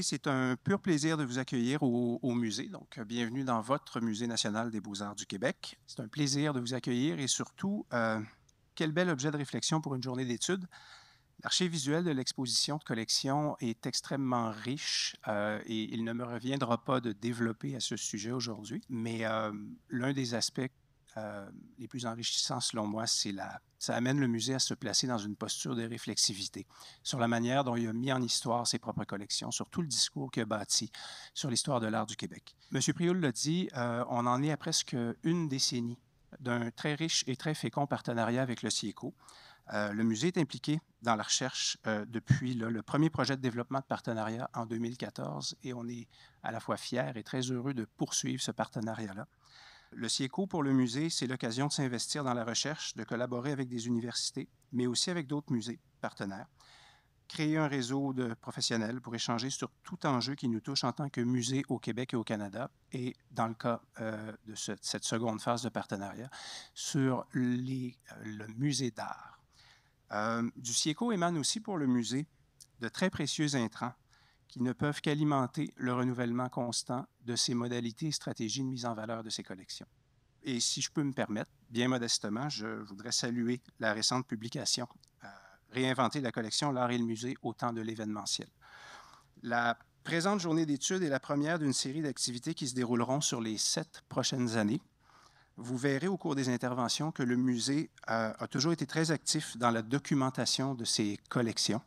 c'est un pur plaisir de vous accueillir au, musée. Donc, euh, bienvenue dans votre Musée national des beaux-arts du Québec. C'est un plaisir de vous accueillir et surtout, euh, quel bel objet de réflexion pour une journée d'études. L'archive visuelle de l'exposition de collection est extrêmement riche euh, et il ne me reviendra pas de développer à ce sujet aujourd'hui, mais l'un des aspects euh, les plus enrichissants, selon moi, c'est la... Ça amène le musée à se placer dans une posture de réflexivité sur la manière dont il a mis en histoire ses propres collections, sur tout le discours qu'il a bâti sur l'histoire de l'art du Québec. Monsieur Prioul l'a dit, euh, on en est à presque une décennie d'un très riche et très fécond partenariat avec le CIECO. Euh, le musée est impliqué dans la recherche depuis le premier projet de développement de partenariat en 2014 et on est à la fois fier et très heureux de poursuivre ce partenariat-là. Le CIECO pour le musée, c'est l'occasion de s'investir dans la recherche, de collaborer avec des universités, mais aussi avec d'autres musées partenaires, créer un réseau de professionnels pour échanger sur tout enjeu qui nous touche en tant que musée au Québec et au Canada, et dans le cas euh, de cette seconde phase de partenariat, sur euh, le musée d'art. Euh, du CIECO émane aussi pour le musée de très précieux intrants qui ne peuvent qu'alimenter le renouvellement constant de ces modalités et stratégies de mise en valeur de ces collections. Et si je peux me permettre, bien modestement, je voudrais saluer la récente publication euh, Réinventer la collection, l'art et le musée au temps de l'événementiel. La présente journée d'études est la première d'une série d'activités qui se dérouleront sur les sept prochaines années. Vous verrez au cours des interventions que le musée euh, a toujours été très actif dans la documentation de ses collections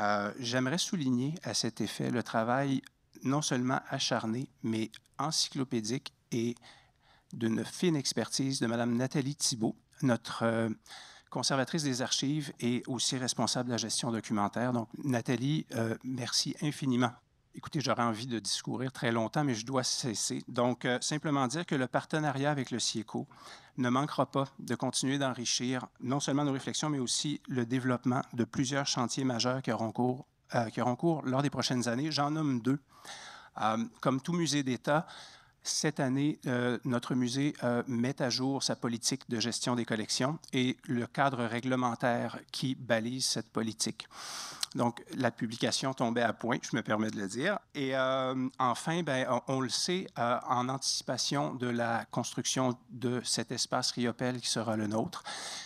euh, j'aimerais souligner à cet effet le travail non seulement acharné, mais encyclopédique et d'une fine expertise de Mme Nathalie Thibault, notre euh, conservatrice des archives et aussi responsable de la gestion documentaire. Donc, Nathalie, euh, merci infiniment Écoutez, j'aurais envie de discourir très longtemps, mais je dois cesser. Donc, euh, simplement dire que le partenariat avec le CIECO ne manquera pas de continuer d'enrichir non seulement nos réflexions, mais aussi le développement de plusieurs chantiers majeurs qui auront cours, euh, lors des prochaines années. J'en nomme deux. Euh, comme tout musée d'État, cette année, euh, notre musée euh, met à jour sa politique de gestion des collections et le cadre réglementaire qui balise cette politique. Donc, la publication tombait à point, je me permets de le dire. Et euh, enfin, ben, on, le sait, en anticipation de la construction de cet espace Riopel qui sera le nôtre,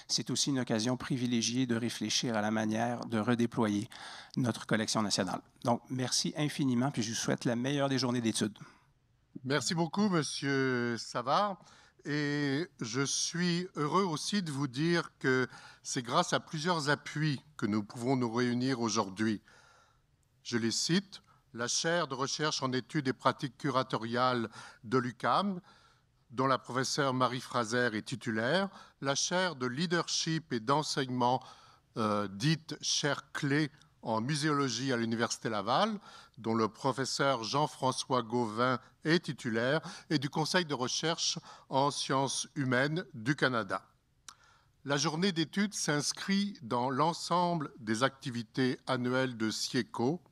c'est aussi une occasion privilégiée de réfléchir à la manière de redéployer notre collection nationale. Donc, merci infiniment, puis je vous souhaite la meilleure des journées d'études. Merci beaucoup, Monsieur Savard. Et je suis heureux aussi de vous dire que c'est grâce à plusieurs appuis que nous pouvons nous réunir aujourd'hui. Je les cite la chaire de recherche en études et pratiques curatoriales de l'UCAM, dont la professeure Marie Fraser est titulaire, la chaire de leadership et d'enseignement euh, dite chaire clé en muséologie à l'Université Laval, dont le professeur Jean-François Gauvin est titulaire, et du Conseil de recherche en sciences humaines du Canada. La journée d'études s'inscrit dans l'ensemble des activités annuelles de SIECO,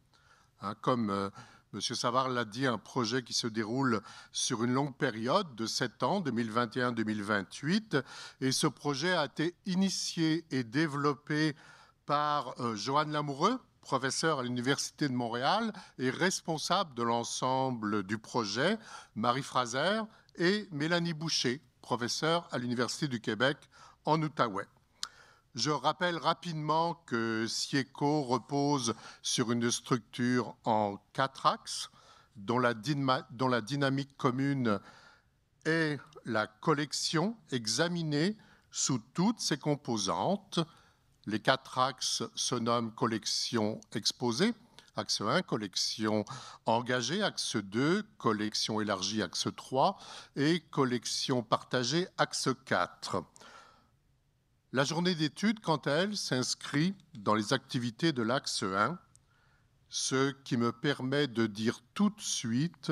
hein, comme euh, M. Savard l'a dit, un projet qui se déroule sur une longue période de 7 ans, 2021-2028, et ce projet a été initié et développé par euh, Joanne Lamoureux, professeur à l'Université de Montréal et responsable de l'ensemble du projet, Marie Fraser et Mélanie Boucher, professeure à l'Université du Québec en Outaouais. Je rappelle rapidement que SIECO repose sur une structure en quatre axes, dont la dynamique commune est la collection examinée sous toutes ses composantes, les quatre axes se nomment collection exposée, axe 1, collection engagée, axe 2, collection élargie, axe 3, et collection partagée, axe 4. La journée d'études, quant à elle, s'inscrit dans les activités de l'axe 1, ce qui me permet de dire tout de suite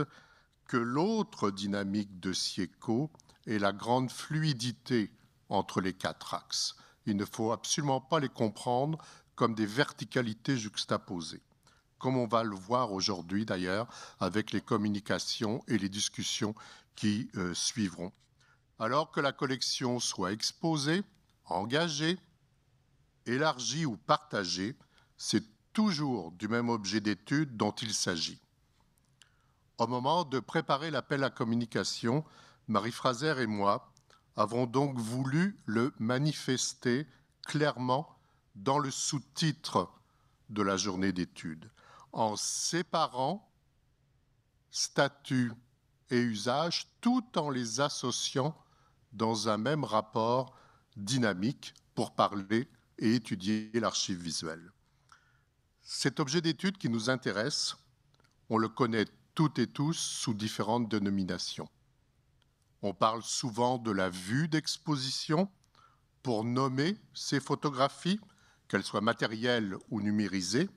que l'autre dynamique de SIECO est la grande fluidité entre les quatre axes. Il ne faut absolument pas les comprendre comme des verticalités juxtaposées, comme on va le voir aujourd'hui d'ailleurs avec les communications et les discussions qui euh, suivront. Alors que la collection soit exposée, engagée, élargie ou partagée, c'est toujours du même objet d'étude dont il s'agit. Au moment de préparer l'appel à communication, Marie Fraser et moi avons donc voulu le manifester clairement dans le sous-titre de la journée d'étude, en séparant statut et usage tout en les associant dans un même rapport dynamique pour parler et étudier l'archive visuelle. Cet objet d'étude qui nous intéresse, on le connaît toutes et tous sous différentes dénominations. On parle souvent de la vue d'exposition pour nommer ces photographies, qu'elles soient matérielles ou numérisées,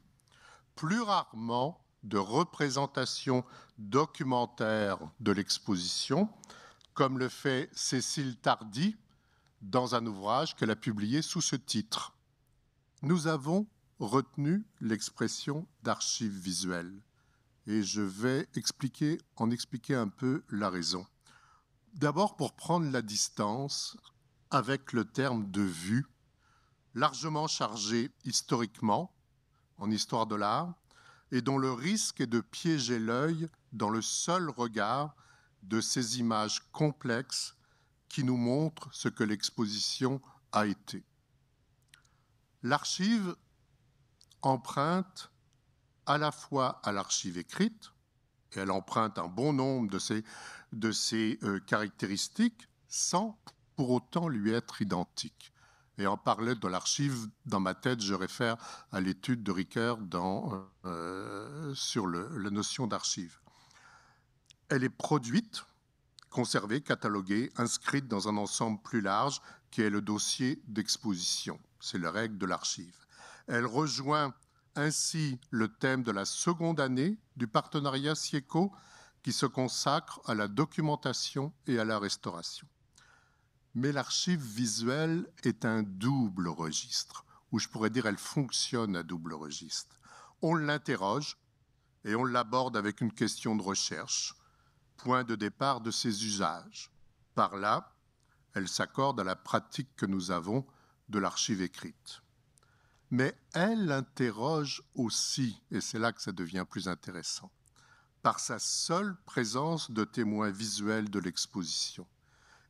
plus rarement de représentation documentaire de l'exposition, comme le fait Cécile Tardy dans un ouvrage qu'elle a publié sous ce titre. Nous avons retenu l'expression d'archives visuelles et je vais expliquer, en expliquer un peu la raison. D'abord pour prendre la distance avec le terme de vue, largement chargé historiquement en histoire de l'art, et dont le risque est de piéger l'œil dans le seul regard de ces images complexes qui nous montrent ce que l'exposition a été. L'archive emprunte à la fois à l'archive écrite, elle emprunte un bon nombre de ces de ses euh, caractéristiques sans pour autant lui être identique. Et en parlant de l'archive, dans ma tête, je réfère à l'étude de Ricœur dans, euh, sur le, la notion d'archive. Elle est produite, conservée, cataloguée, inscrite dans un ensemble plus large qui est le dossier d'exposition. C'est la règle de l'archive. Elle rejoint ainsi le thème de la seconde année du partenariat SIECO qui se consacre à la documentation et à la restauration. Mais l'archive visuelle est un double registre, ou je pourrais dire elle fonctionne à double registre. On l'interroge et on l'aborde avec une question de recherche, point de départ de ses usages. Par là, elle s'accorde à la pratique que nous avons de l'archive écrite mais elle interroge aussi, et c'est là que ça devient plus intéressant, par sa seule présence de témoins visuel de l'exposition.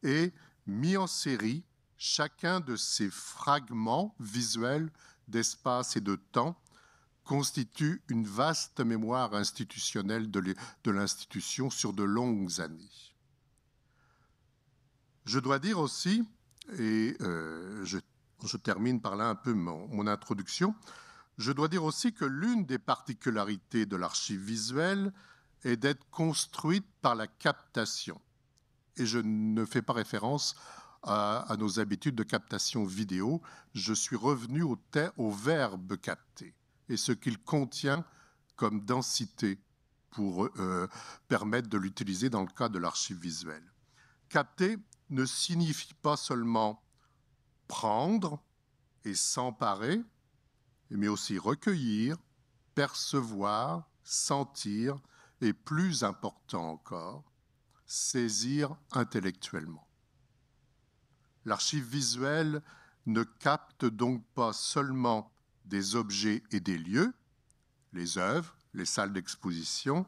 Et mis en série, chacun de ces fragments visuels d'espace et de temps constitue une vaste mémoire institutionnelle de l'institution sur de longues années. Je dois dire aussi, et euh, je je termine par là un peu mon, introduction. Je dois dire aussi que l'une des particularités de l'archive visuelle est d'être construite par la captation. Et je ne fais pas référence à, nos habitudes de captation vidéo. Je suis revenu au, verbe capter et ce qu'il contient comme densité pour euh, permettre de l'utiliser dans le cas de l'archive visuelle. Capter ne signifie pas seulement prendre et s'emparer, mais aussi recueillir, percevoir, sentir, et plus important encore, saisir intellectuellement. L'archive visuelle ne capte donc pas seulement des objets et des lieux, les œuvres, les salles d'exposition,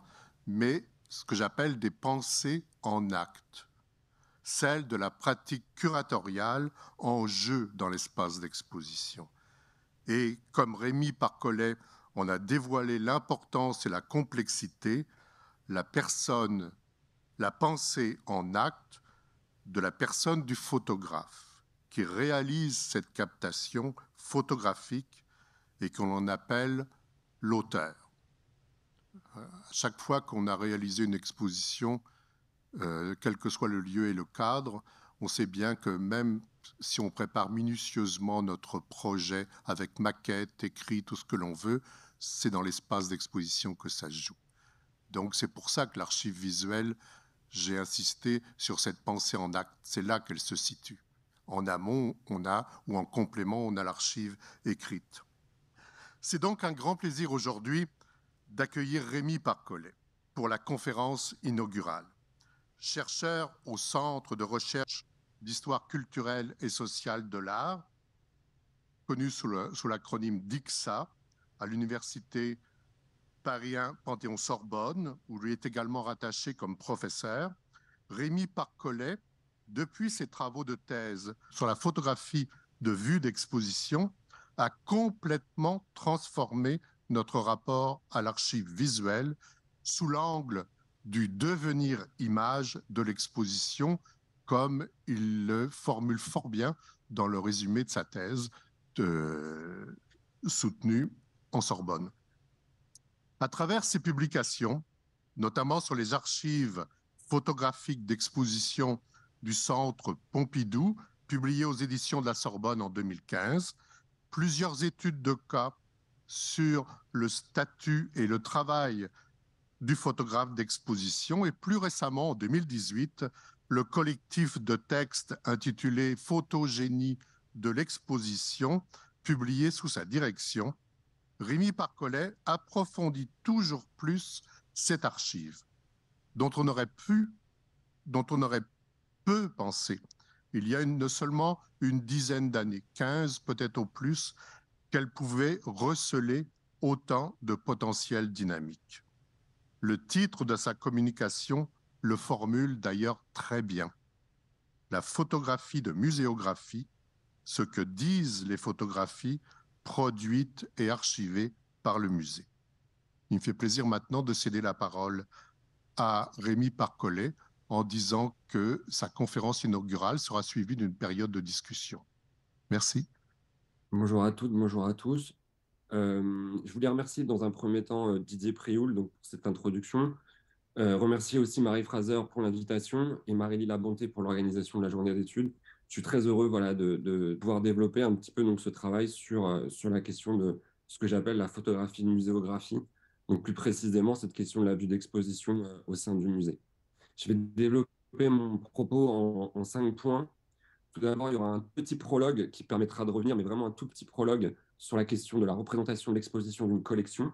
mais ce que j'appelle des pensées en acte, celle de la pratique curatoriale en jeu dans l'espace d'exposition. Et comme Rémi Parcollet on a dévoilé l'importance et la complexité, la personne, la pensée en acte de la personne du photographe qui réalise cette captation photographique et qu'on appelle l'auteur. À chaque fois qu'on a réalisé une exposition, euh, quel que soit le lieu et le cadre, on sait bien que même si on prépare minutieusement notre projet avec maquette, écrit, tout ce que l'on veut, c'est dans l'espace d'exposition que ça se joue. Donc c'est pour ça que l'archive visuelle, j'ai insisté sur cette pensée en acte, c'est là qu'elle se situe. En amont, on a, ou en complément, on a l'archive écrite. C'est donc un grand plaisir aujourd'hui d'accueillir Rémi Parcollet pour la conférence inaugurale chercheur au Centre de recherche d'histoire culturelle et sociale de l'art, connu sous l'acronyme DICSA, à l'université Paris 1 Panthéon-Sorbonne, où lui est également rattaché comme professeur. Rémi Parcollet, depuis ses travaux de thèse sur la photographie de vue d'exposition, a complètement transformé notre rapport à l'archive visuelle sous l'angle du devenir image de l'exposition, comme il le formule fort bien dans le résumé de sa thèse soutenue en Sorbonne. À travers ses publications, notamment sur les archives photographiques d'exposition du Centre Pompidou, publiées aux éditions de la Sorbonne en 2015, plusieurs études de cas sur le statut et le travail du photographe d'exposition et plus récemment, en 2018, le collectif de textes intitulé Photogénie de l'exposition, publié sous sa direction, Rémi Parcollet approfondit toujours plus cette archive, dont on aurait pu, dont on aurait peu pensé. Il y a une, seulement une dizaine d'années, 15 peut-être au plus, qu'elle pouvait receler autant de potentiel dynamique. Le titre de sa communication le formule d'ailleurs très bien. La photographie de muséographie, ce que disent les photographies produites et archivées par le musée. Il me fait plaisir maintenant de céder la parole à Rémi Parcollet en disant que sa conférence inaugurale sera suivie d'une période de discussion. Merci. Bonjour à toutes, bonjour à tous. Euh, je voulais remercier dans un premier temps euh, Didier Prioul donc, pour cette introduction. Euh, remercier aussi Marie Fraser pour l'invitation et marie lie Labonté pour l'organisation de la journée d'études. Je suis très heureux voilà, de, pouvoir développer un petit peu donc, ce travail sur, sur la question de ce que j'appelle la photographie de muséographie, donc plus précisément cette question de la vue d'exposition au sein du musée. Je vais développer mon propos en cinq points. Tout d'abord, il y aura un petit prologue qui permettra de revenir, mais vraiment un tout petit prologue sur la question de la représentation de l'exposition d'une collection.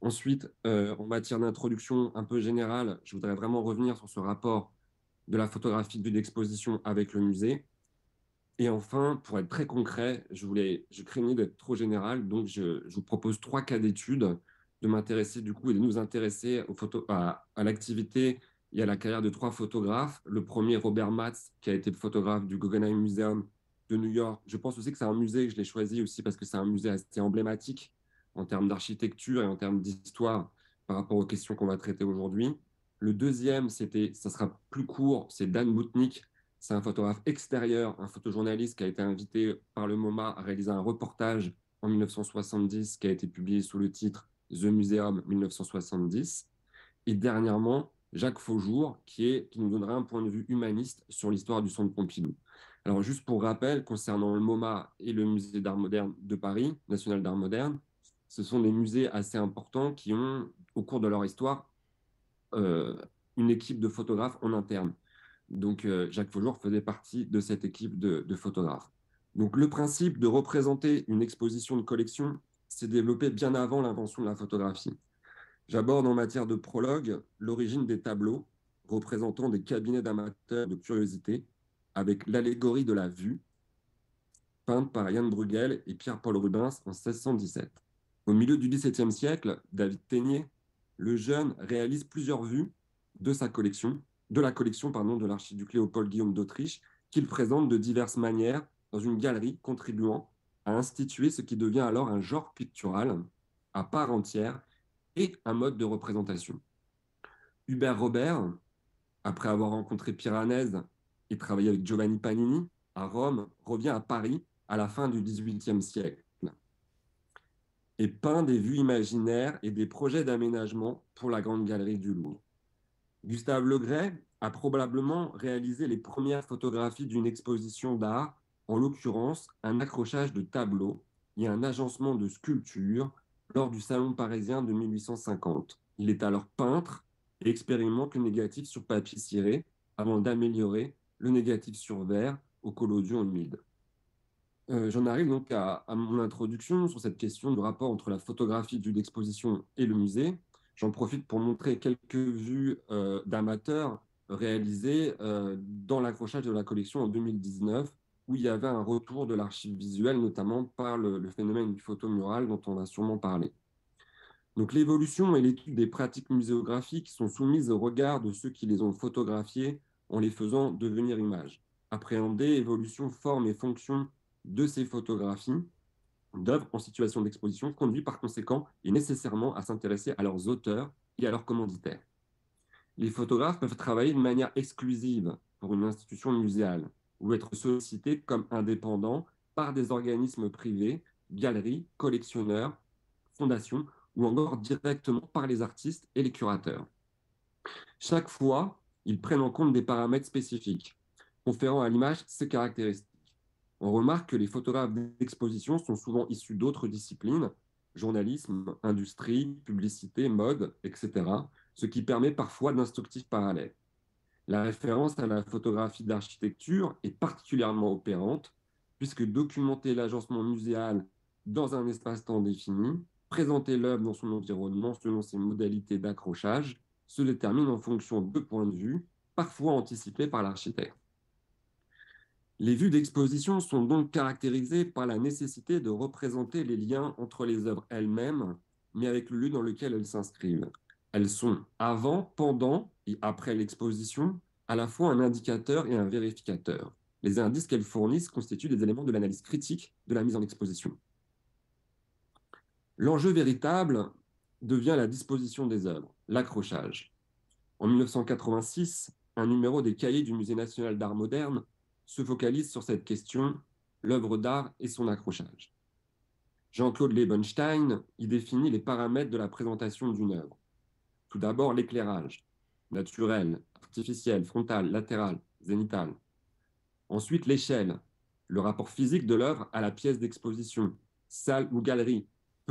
Ensuite, euh, en matière d'introduction un peu générale, je voudrais vraiment revenir sur ce rapport de la photographie d'une exposition avec le musée. Et enfin, pour être très concret, je, voulais, je craignais d'être trop général, donc je, vous propose trois cas d'études, de m'intéresser du coup et de nous intéresser à, à l'activité et à la carrière de trois photographes. Le premier, Robert Matz, qui a été photographe du Guggenheim Museum de New York. Je pense aussi que c'est un musée, je l'ai choisi aussi parce que c'est un musée assez emblématique en termes d'architecture et en termes d'histoire par rapport aux questions qu'on va traiter aujourd'hui. Le deuxième, c'était, ça sera plus court, c'est Dan Boutnik. C'est un photographe extérieur, un photojournaliste qui a été invité par le MoMA à réaliser un reportage en 1970 qui a été publié sous le titre The Museum 1970. Et dernièrement, Jacques Faujour, qui, qui nous donnera un point de vue humaniste sur l'histoire du centre Pompidou. Alors, juste pour rappel, concernant le MoMA et le Musée d'art moderne de Paris, National d'art moderne, ce sont des musées assez importants qui ont, au cours de leur histoire, euh, une équipe de photographes en interne. Donc, euh, Jacques Faujour faisait partie de cette équipe de, de photographes. Donc, le principe de représenter une exposition de collection s'est développé bien avant l'invention de la photographie. J'aborde en matière de prologue l'origine des tableaux représentant des cabinets d'amateurs de curiosité avec l'allégorie de la vue, peinte par Yann Bruegel et Pierre-Paul Rubens en 1617. Au milieu du XVIIe siècle, David Ténier, le jeune, réalise plusieurs vues de sa collection, de la collection pardon, de l'archiduc Léopold Guillaume d'Autriche, qu'il présente de diverses manières dans une galerie contribuant à instituer ce qui devient alors un genre pictural à part entière et un mode de représentation. Hubert Robert, après avoir rencontré Piranèse il travaillé avec Giovanni Panini à Rome, revient à Paris à la fin du XVIIIe siècle et peint des vues imaginaires et des projets d'aménagement pour la Grande Galerie du Louvre. Gustave Legray a probablement réalisé les premières photographies d'une exposition d'art, en l'occurrence un accrochage de tableaux et un agencement de sculptures lors du Salon parisien de 1850. Il est alors peintre et expérimente le négatif sur papier ciré avant d'améliorer le négatif sur vert au collodion humide. Euh, j'en arrive donc à, mon introduction sur cette question du rapport entre la photographie d'une exposition et le musée. J'en profite pour montrer quelques vues euh, d'amateurs réalisées euh, dans l'accrochage de la collection en 2019, où il y avait un retour de l'archive visuelle, notamment par le, le phénomène du photomural dont on va sûrement parler. Donc l'évolution et l'étude des pratiques muséographiques sont soumises au regard de ceux qui les ont photographiées en les faisant devenir images. Appréhender évolution, forme et fonction de ces photographies d'œuvres en situation d'exposition conduit par conséquent et nécessairement à s'intéresser à leurs auteurs et à leurs commanditaires. Les photographes peuvent travailler de manière exclusive pour une institution muséale ou être sollicités comme indépendants par des organismes privés, galeries, collectionneurs, fondations ou encore directement par les artistes et les curateurs. Chaque fois ils prennent en compte des paramètres spécifiques, conférant à l'image ses caractéristiques. On remarque que les photographes d'exposition sont souvent issus d'autres disciplines, journalisme, industrie, publicité, mode, etc., ce qui permet parfois d'instructifs parallèles. La référence à la photographie d'architecture est particulièrement opérante, puisque documenter l'agencement muséal dans un espace-temps défini, présenter l'œuvre dans son environnement selon ses modalités d'accrochage, se détermine en fonction de points de vue, parfois anticipés par l'architecte. Les vues d'exposition sont donc caractérisées par la nécessité de représenter les liens entre les œuvres elles-mêmes, mais avec le lieu dans lequel elles s'inscrivent. Elles sont avant, pendant et après l'exposition, à la fois un indicateur et un vérificateur. Les indices qu'elles fournissent constituent des éléments de l'analyse critique de la mise en exposition. L'enjeu véritable devient la disposition des œuvres, l'accrochage. En 1986, un numéro des cahiers du Musée national d'art moderne se focalise sur cette question, l'œuvre d'art et son accrochage. Jean-Claude Lebenstein y définit les paramètres de la présentation d'une œuvre. Tout d'abord, l'éclairage, naturel, artificiel, frontal, latéral, zénital. Ensuite, l'échelle, le rapport physique de l'œuvre à la pièce d'exposition, salle ou galerie,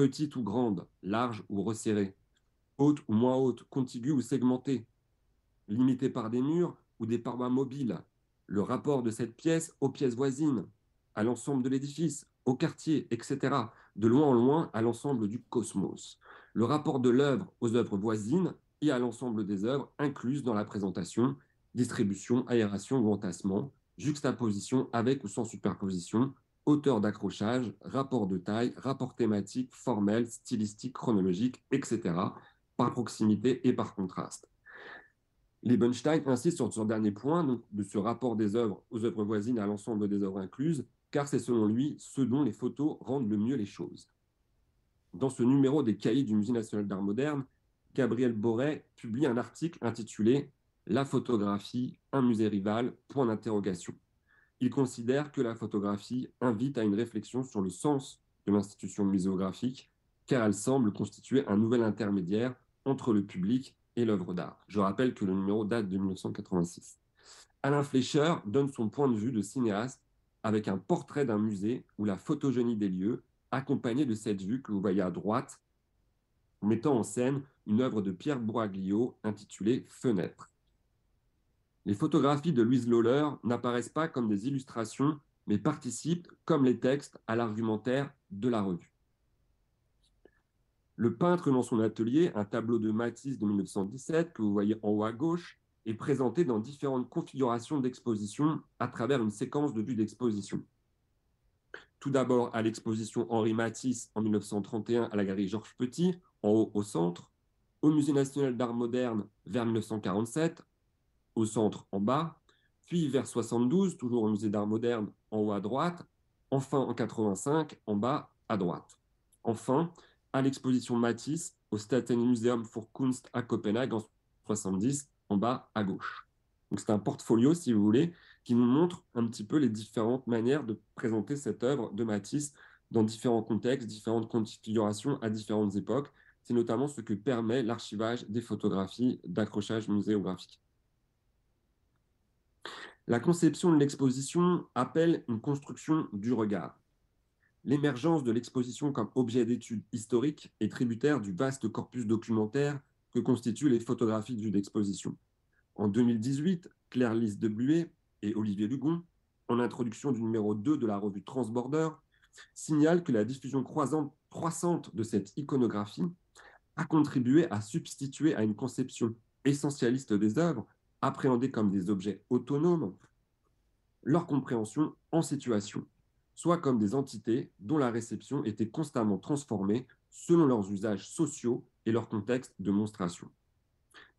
petite ou grande, large ou resserrée, haute ou moins haute, contiguë ou segmentée, limitée par des murs ou des parois mobiles, le rapport de cette pièce aux pièces voisines, à l'ensemble de l'édifice, au quartier, etc., de loin en loin à l'ensemble du cosmos, le rapport de l'œuvre aux œuvres voisines et à l'ensemble des œuvres incluses dans la présentation, distribution, aération ou entassement, juxtaposition avec ou sans superposition, hauteur d'accrochage, rapport de taille, rapport thématique, formel, stylistique, chronologique, etc., par proximité et par contraste. Les Liebenstein insiste sur ce dernier point, donc, de ce rapport des œuvres aux œuvres voisines à l'ensemble des œuvres incluses, car c'est selon lui ce dont les photos rendent le mieux les choses. Dans ce numéro des cahiers du Musée national d'art moderne, Gabriel Boré publie un article intitulé La photographie, un musée rival, point d'interrogation il considère que la photographie invite à une réflexion sur le sens de l'institution muséographique, car elle semble constituer un nouvel intermédiaire entre le public et l'œuvre d'art. Je rappelle que le numéro date de 1986. Alain Fleischer donne son point de vue de cinéaste avec un portrait d'un musée ou la photogénie des lieux, accompagnée de cette vue que vous voyez à droite, mettant en scène une œuvre de Pierre Bouraglio intitulée Fenêtre. Les photographies de Louise Lawler n'apparaissent pas comme des illustrations, mais participent, comme les textes, à l'argumentaire de la revue. Le peintre dans son atelier, un tableau de Matisse de 1917 que vous voyez en haut à gauche, est présenté dans différentes configurations d'exposition à travers une séquence de vues d'exposition. Tout d'abord à l'exposition Henri Matisse en 1931 à la galerie Georges Petit, en haut au centre, au Musée national d'art moderne vers 1947, au centre en bas, puis vers 72, toujours au musée d'art moderne en haut à droite, enfin en 85 en bas à droite. Enfin, à l'exposition Matisse au Staten Museum for Kunst à Copenhague en 70 en bas à gauche. Donc c'est un portfolio, si vous voulez, qui nous montre un petit peu les différentes manières de présenter cette œuvre de Matisse dans différents contextes, différentes configurations à différentes époques. C'est notamment ce que permet l'archivage des photographies d'accrochage muséographique. La conception de l'exposition appelle une construction du regard. L'émergence de l'exposition comme objet d'étude historique est tributaire du vaste corpus documentaire que constituent les photographies d'une exposition. En 2018, Claire-Lise Debuet et Olivier Lugon, en introduction du numéro 2 de la revue Transborder, signalent que la diffusion croissante de cette iconographie a contribué à substituer à une conception essentialiste des œuvres appréhendés comme des objets autonomes, leur compréhension en situation, soit comme des entités dont la réception était constamment transformée selon leurs usages sociaux et leur contexte de monstration.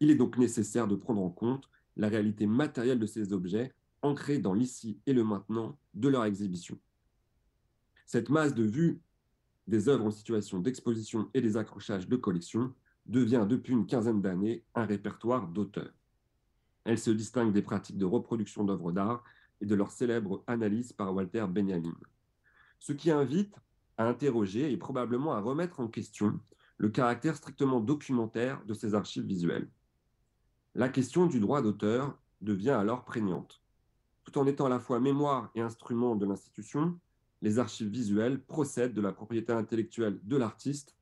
Il est donc nécessaire de prendre en compte la réalité matérielle de ces objets ancrés dans l'ici et le maintenant de leur exhibition. Cette masse de vues des œuvres en situation d'exposition et des accrochages de collection devient depuis une quinzaine d'années un répertoire d'auteurs. Elle se distingue des pratiques de reproduction d'œuvres d'art et de leur célèbre analyse par Walter Benjamin. Ce qui invite à interroger et probablement à remettre en question le caractère strictement documentaire de ces archives visuelles. La question du droit d'auteur devient alors prégnante. Tout en étant à la fois mémoire et instrument de l'institution, les archives visuelles procèdent de la propriété intellectuelle de l'artiste,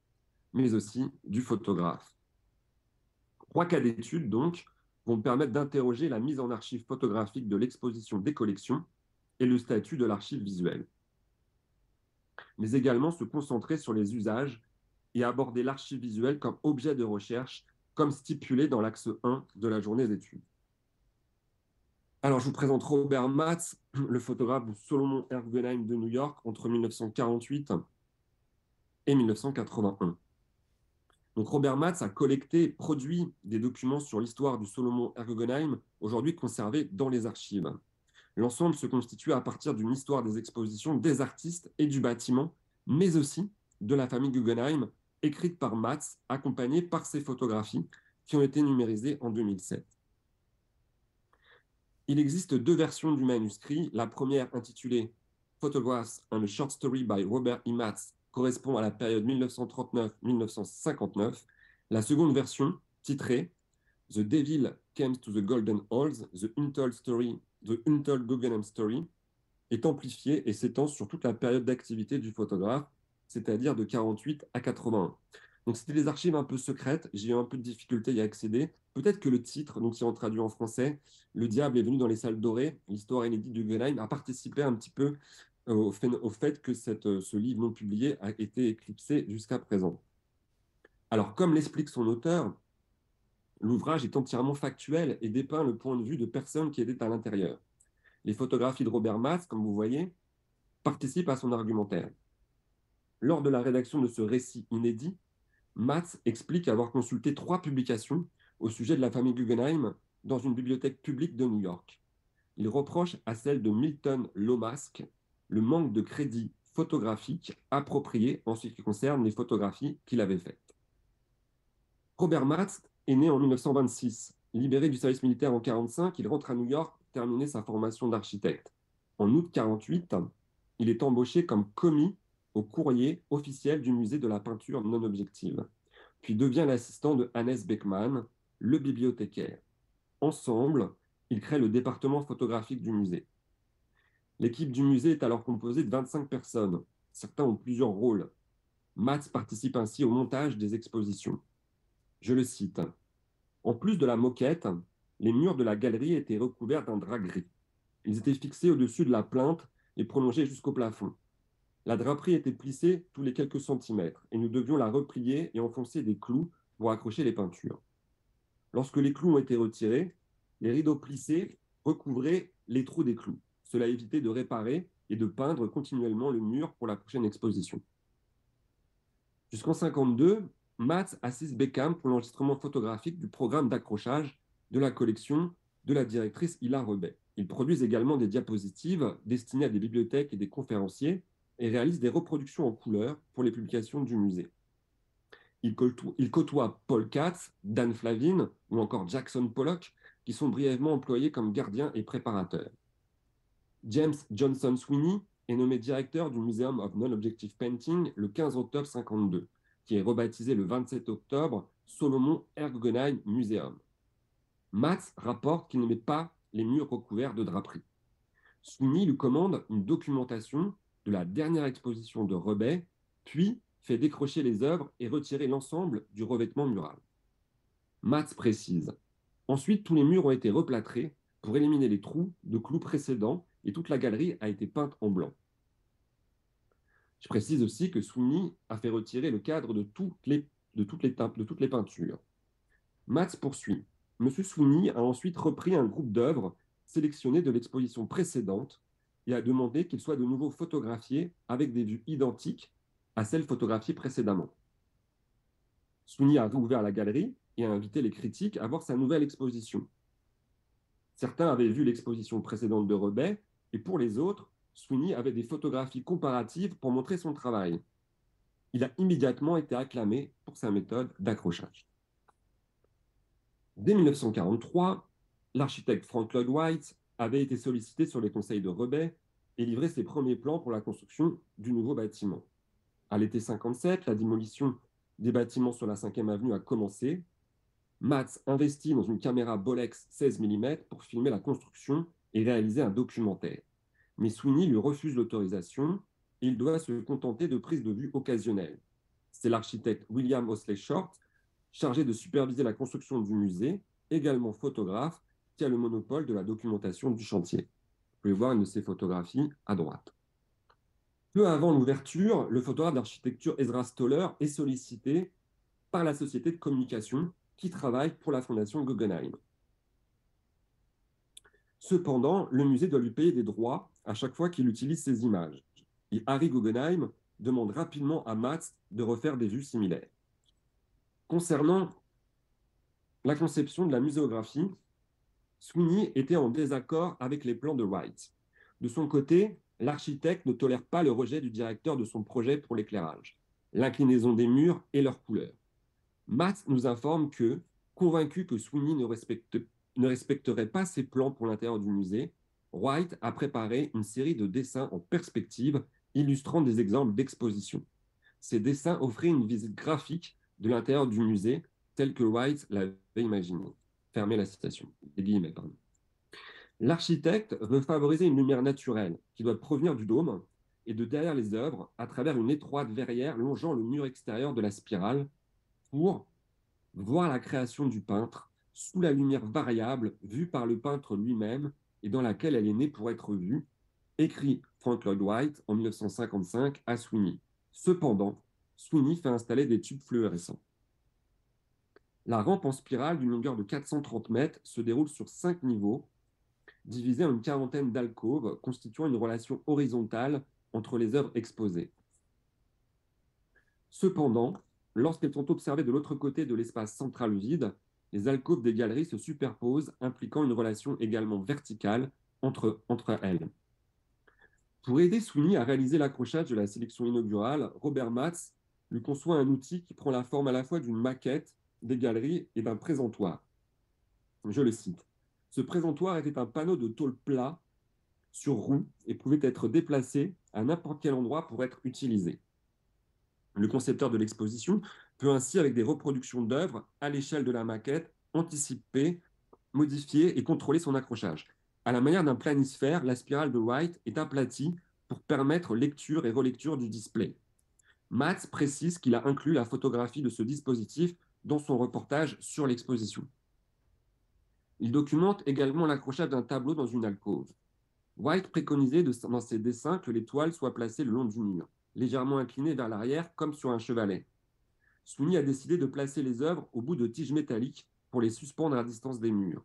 mais aussi du photographe. Trois cas d'étude, donc, vont permettre d'interroger la mise en archive photographique de l'exposition des collections et le statut de l'archive visuelle. Mais également se concentrer sur les usages et aborder l'archive visuelle comme objet de recherche, comme stipulé dans l'axe 1 de la journée d'études. Alors, je vous présente Robert Matz, le photographe de Solomon Ergenheim de New York entre 1948 et 1981. Robert Matz a collecté, produit des documents sur l'histoire du Solomon Guggenheim, aujourd'hui conservés dans les archives. L'ensemble se constitue à partir d'une histoire des expositions des artistes et du bâtiment, mais aussi de la famille Guggenheim, écrite par Matz, accompagnée par ses photographies qui ont été numérisées en 2007. Il existe deux versions du manuscrit, la première intitulée Photographs and a Short Story by Robert E. Matz correspond à la période 1939-1959. La seconde version, titrée The Devil Came to the Golden Halls, The Untold Story, The Untold Guggenheim Story, est amplifiée et s'étend sur toute la période d'activité du photographe, c'est-à-dire de 48 à 81. Donc c'était des archives un peu secrètes, j'ai eu un peu de difficulté à y accéder. Peut-être que le titre, donc si on traduit en français, Le diable est venu dans les salles dorées, l'histoire inédite du Guggenheim, a participé un petit peu euh, au fait, que euh, ce livre non publié a été éclipsé jusqu'à présent. Alors, comme l'explique son auteur, l'ouvrage est entièrement factuel et dépeint le point de vue de personnes qui étaient à l'intérieur. Les photographies de Robert Matz, comme vous voyez, participent à son argumentaire. Lors de la rédaction de ce récit inédit, Matz explique avoir consulté trois publications au sujet de la famille Guggenheim dans une bibliothèque publique de New York. Il reproche à celle de Milton Lomasque le manque de crédit photographique approprié en ce qui concerne les photographies qu'il avait faites. Robert Matz est né en 1926. Libéré du service militaire en 1945, il rentre à New York pour terminer sa formation d'architecte. En août 1948, il est embauché comme commis au courrier officiel du musée de la peinture non objective, puis devient l'assistant de Hannes Beckmann, le bibliothécaire. Ensemble, ils créent le département photographique du musée. L'équipe du musée est alors composée de 25 personnes. Certains ont plusieurs rôles. Mats participe ainsi au montage des expositions. Je le cite. En plus de la moquette, les murs de la galerie étaient recouverts d'un drap gris. Ils étaient fixés au-dessus de la plainte et prolongés jusqu'au plafond. La draperie était plissée tous les quelques centimètres et nous devions la replier et enfoncer des clous pour accrocher les peintures. Lorsque les clous ont été retirés, les rideaux plissés recouvraient les trous des clous. Cela évitait de réparer et de peindre continuellement le mur pour la prochaine exposition. Jusqu'en 1952, Matz assiste Beckham pour l'enregistrement photographique du programme d'accrochage de la collection de la directrice Hila Rebet. Ils produisent également des diapositives destinées à des bibliothèques et des conférenciers et réalisent des reproductions en couleur pour les publications du musée. il côtoie Paul Katz, Dan Flavin ou encore Jackson Pollock, qui sont brièvement employés comme gardiens et préparateurs. James Johnson Sweeney est nommé directeur du Museum of Non-Objective Painting le 15 octobre 52, qui est rebaptisé le 27 octobre Solomon Ergonheim Museum. Max rapporte qu'il ne met pas les murs recouverts de draperies. Sweeney lui commande une documentation de la dernière exposition de Rebet, puis fait décrocher les œuvres et retirer l'ensemble du revêtement mural. Matz précise. Ensuite, tous les murs ont été replâtrés pour éliminer les trous de clous précédents et toute la galerie a été peinte en blanc. Je précise aussi que Souni a fait retirer le cadre de toutes les, de toutes les, peintures. Max poursuit. Monsieur Souni a ensuite repris un groupe d'œuvres sélectionnées de l'exposition précédente et a demandé qu'il soient de nouveau photographiés avec des vues identiques à celles photographiées précédemment. Souni a rouvert la galerie et a invité les critiques à voir sa nouvelle exposition. Certains avaient vu l'exposition précédente de Rebet et pour les autres, Sweeney avait des photographies comparatives pour montrer son travail. Il a immédiatement été acclamé pour sa méthode d'accrochage. Dès 1943, l'architecte Frank Lloyd White avait été sollicité sur les conseils de Rebet et livré ses premiers plans pour la construction du nouveau bâtiment. À l'été 57, la démolition des bâtiments sur la 5e avenue a commencé. Matz investit dans une caméra Bolex 16 mm pour filmer la construction et réaliser un documentaire. Mais Sweeney lui refuse l'autorisation et il doit se contenter de prises de vue occasionnelles. C'est l'architecte William Osley Short, chargé de superviser la construction du musée, également photographe, qui a le monopole de la documentation du chantier. Vous pouvez voir une de ses photographies à droite. Peu avant l'ouverture, le photographe d'architecture Ezra Stoller est sollicité par la société de communication qui travaille pour la fondation Guggenheim. Cependant, le musée doit lui payer des droits à chaque fois qu'il utilise ces images. Et Harry Guggenheim demande rapidement à Matz de refaire des vues similaires. Concernant la conception de la muséographie, Sweeney était en désaccord avec les plans de Wright. De son côté, l'architecte ne tolère pas le rejet du directeur de son projet pour l'éclairage, l'inclinaison des murs et leur couleur. Matz nous informe que, convaincu que Sweeney ne respecte pas ne respecterait pas ses plans pour l'intérieur du musée, Wright a préparé une série de dessins en perspective illustrant des exemples d'exposition. Ces dessins offraient une visite graphique de l'intérieur du musée tel que Wright l'avait imaginé. Fermez la citation. L'architecte veut favoriser une lumière naturelle qui doit provenir du dôme et de derrière les œuvres à travers une étroite verrière longeant le mur extérieur de la spirale pour voir la création du peintre sous la lumière variable vue par le peintre lui-même et dans laquelle elle est née pour être vue, écrit Frank Lloyd White en 1955 à Sweeney. Cependant, Sweeney fait installer des tubes fluorescents. La rampe en spirale d'une longueur de 430 mètres se déroule sur cinq niveaux, divisés en une quarantaine d'alcôves, constituant une relation horizontale entre les œuvres exposées. Cependant, lorsqu'elles sont observées de l'autre côté de l'espace central vide, les alcôves des galeries se superposent, impliquant une relation également verticale entre, entre elles. Pour aider Souni à réaliser l'accrochage de la sélection inaugurale, Robert Matz lui conçoit un outil qui prend la forme à la fois d'une maquette des galeries et d'un présentoir. Je le cite. Ce présentoir était un panneau de tôle plat sur roue et pouvait être déplacé à n'importe quel endroit pour être utilisé. Le concepteur de l'exposition peut ainsi, avec des reproductions d'œuvres à l'échelle de la maquette, anticiper, modifier et contrôler son accrochage. À la manière d'un planisphère, la spirale de White est aplatie pour permettre lecture et relecture du display. Matz précise qu'il a inclus la photographie de ce dispositif dans son reportage sur l'exposition. Il documente également l'accrochage d'un tableau dans une alcôve. White préconisait dans ses dessins que les toiles soient placées le long du mur, légèrement inclinées vers l'arrière comme sur un chevalet. Sweeney a décidé de placer les œuvres au bout de tiges métalliques pour les suspendre à distance des murs.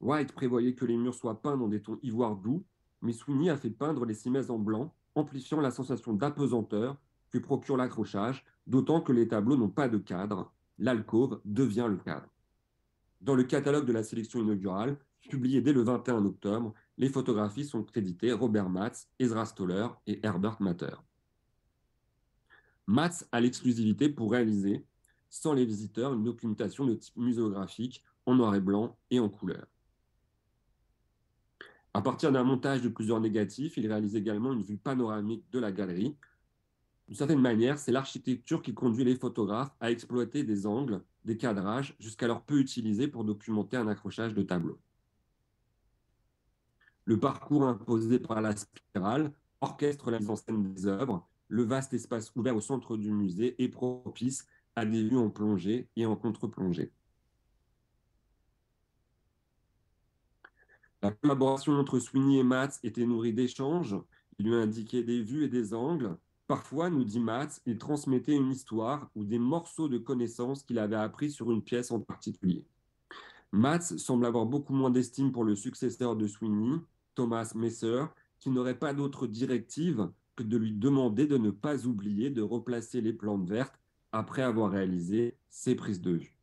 White prévoyait que les murs soient peints dans des tons ivoire doux, mais Sweeney a fait peindre les cimaises en blanc, amplifiant la sensation d'apesanteur que procure l'accrochage, d'autant que les tableaux n'ont pas de cadre. L'alcôve devient le cadre. Dans le catalogue de la sélection inaugurale, publié dès le 21 octobre, les photographies sont créditées Robert Matz, Ezra Stoller et Herbert Matter. Matz a l'exclusivité pour réaliser, sans les visiteurs, une documentation de type muséographique en noir et blanc et en couleur. À partir d'un montage de plusieurs négatifs, il réalise également une vue panoramique de la galerie. D'une certaine manière, c'est l'architecture qui conduit les photographes à exploiter des angles, des cadrages, jusqu'alors peu utilisés pour documenter un accrochage de tableaux. Le parcours imposé par la spirale orchestre la mise en scène des œuvres le vaste espace ouvert au centre du musée est propice à des vues en plongée et en contre-plongée. La collaboration entre Sweeney et Matz était nourrie d'échanges. Il lui indiquait des vues et des angles. Parfois, nous dit Matz, il transmettait une histoire ou des morceaux de connaissances qu'il avait appris sur une pièce en particulier. Matz semble avoir beaucoup moins d'estime pour le successeur de Sweeney, Thomas Messer, qui n'aurait pas d'autre directive que de lui demander de ne pas oublier de replacer les plantes vertes après avoir réalisé ses prises de vue.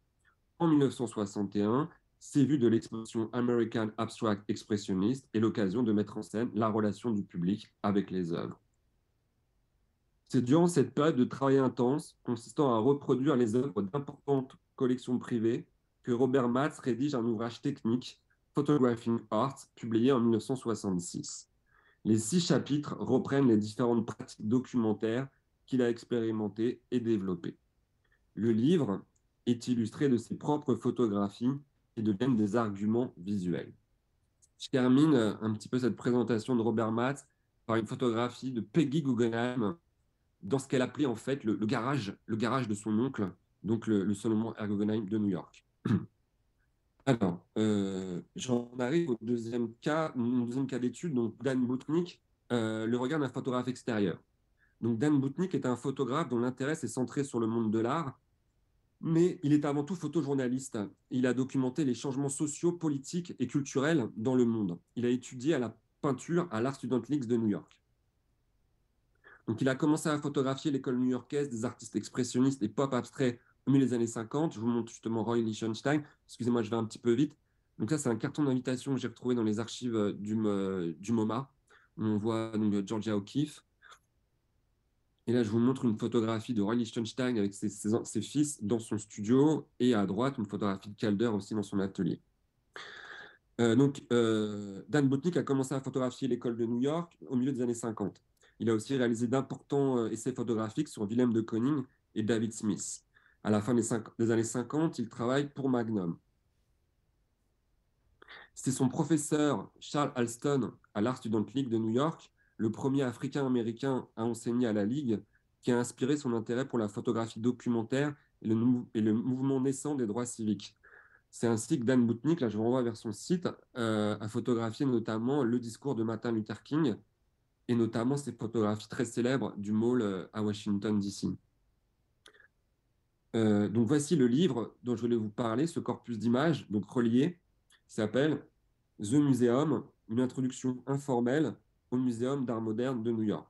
En 1961, ses vues de l'expression American Abstract Expressionist » est l'occasion de mettre en scène la relation du public avec les œuvres. C'est durant cette période de travail intense, consistant à reproduire les œuvres d'importantes collections privées, que Robert Matz rédige un ouvrage technique, Photographing Art, publié en 1966. Les six chapitres reprennent les différentes pratiques documentaires qu'il a expérimentées et développées. Le livre est illustré de ses propres photographies et de même des arguments visuels. Je termine euh, un petit peu cette présentation de Robert Matz par une photographie de Peggy Guggenheim dans ce qu'elle appelait en fait le, garage, le garage de son oncle, donc le, le Solomon R. Guggenheim de New York. Alors, euh, j'en arrive au deuxième cas, d'étude, donc Dan Boutnik, euh, le regard d'un photographe extérieur. Donc Dan Boutnik est un photographe dont l'intérêt est centré sur le monde de l'art, mais il est avant tout photojournaliste. Il a documenté les changements sociaux, politiques et culturels dans le monde. Il a étudié à la peinture à l'Art Student League de New York. Donc il a commencé à photographier l'école new-yorkaise des artistes expressionnistes et pop abstraits au milieu des années 50. Je vous montre justement Roy Lichtenstein. Excusez-moi, je vais un petit peu vite. Donc ça, c'est un carton d'invitation que j'ai retrouvé dans les archives euh, du, euh, du MoMA. On voit donc euh, Georgia O'Keeffe. Et là, je vous montre une photographie de Roy Lichtenstein avec ses, fils dans son studio et à droite, une photographie de Calder aussi dans son atelier. donc, Dan Botnick a commencé à photographier l'école de New York au milieu des années 50. Il a aussi réalisé d'importants essais photographiques sur Willem de Koning et David Smith. À la fin des, années 50, il travaille pour Magnum. C'est son professeur Charles Alston à l'Art Student League de New York, le premier Africain-Américain à enseigner à la Ligue, qui a inspiré son intérêt pour la photographie documentaire et le, mouvement naissant des droits civiques. C'est ainsi que Dan Boutnik, là je vous renvoie vers son site, euh, a photographié notamment le discours de Martin Luther King et notamment ses photographies très célèbres du mall euh, à Washington DC. Euh, donc voici le livre dont je voulais vous parler, ce corpus d'images, donc relié, qui s'appelle The Museum, une introduction informelle au Muséum d'art moderne de New York.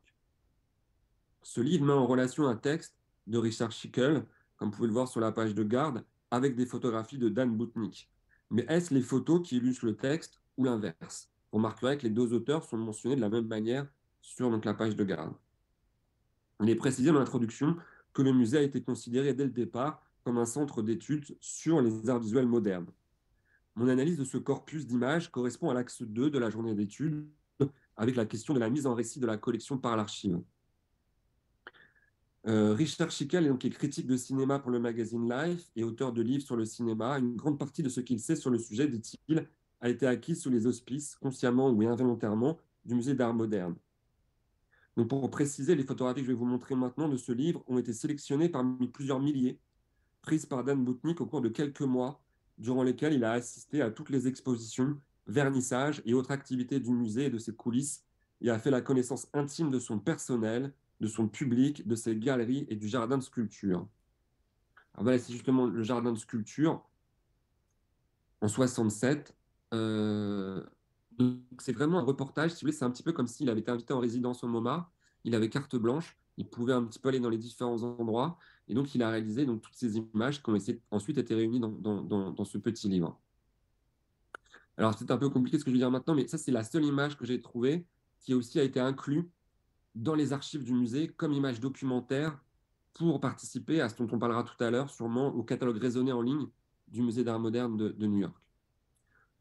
Ce livre met en relation un texte de Richard Schickel, comme vous pouvez le voir sur la page de garde, avec des photographies de Dan Boutnik. Mais est-ce les photos qui illustrent le texte ou l'inverse On remarquerez que les deux auteurs sont mentionnés de la même manière sur donc, la page de garde. Il est précisé dans l'introduction que le musée a été considéré dès le départ comme un centre d'études sur les arts visuels modernes. Mon analyse de ce corpus d'images correspond à l'axe 2 de la journée d'études avec la question de la mise en récit de la collection par l'archive. Euh, Richard Schickel est donc critique de cinéma pour le magazine Life et auteur de livres sur le cinéma. Une grande partie de ce qu'il sait sur le sujet, dit-il, a été acquis sous les auspices, consciemment ou involontairement, du musée d'art moderne pour préciser, les photographies que je vais vous montrer maintenant de ce livre ont été sélectionnées parmi plusieurs milliers prises par Dan Boutnik au cours de quelques mois, durant lesquels il a assisté à toutes les expositions, vernissages et autres activités du musée et de ses coulisses, et a fait la connaissance intime de son personnel, de son public, de ses galeries et du jardin de sculpture. voilà, c'est justement le jardin de sculpture. En 67, c'est vraiment un reportage, si c'est un petit peu comme s'il avait été invité en résidence au MoMA, il avait carte blanche, il pouvait un petit peu aller dans les différents endroits, et donc il a réalisé donc, toutes ces images qui ont ensuite été réunies dans, ce petit livre. Alors c'est un peu compliqué ce que je vais dire maintenant, mais ça c'est la seule image que j'ai trouvée qui aussi a été inclue dans les archives du musée comme image documentaire pour participer à ce dont on parlera tout à l'heure, sûrement au catalogue raisonné en ligne du musée d'art moderne de, de New York.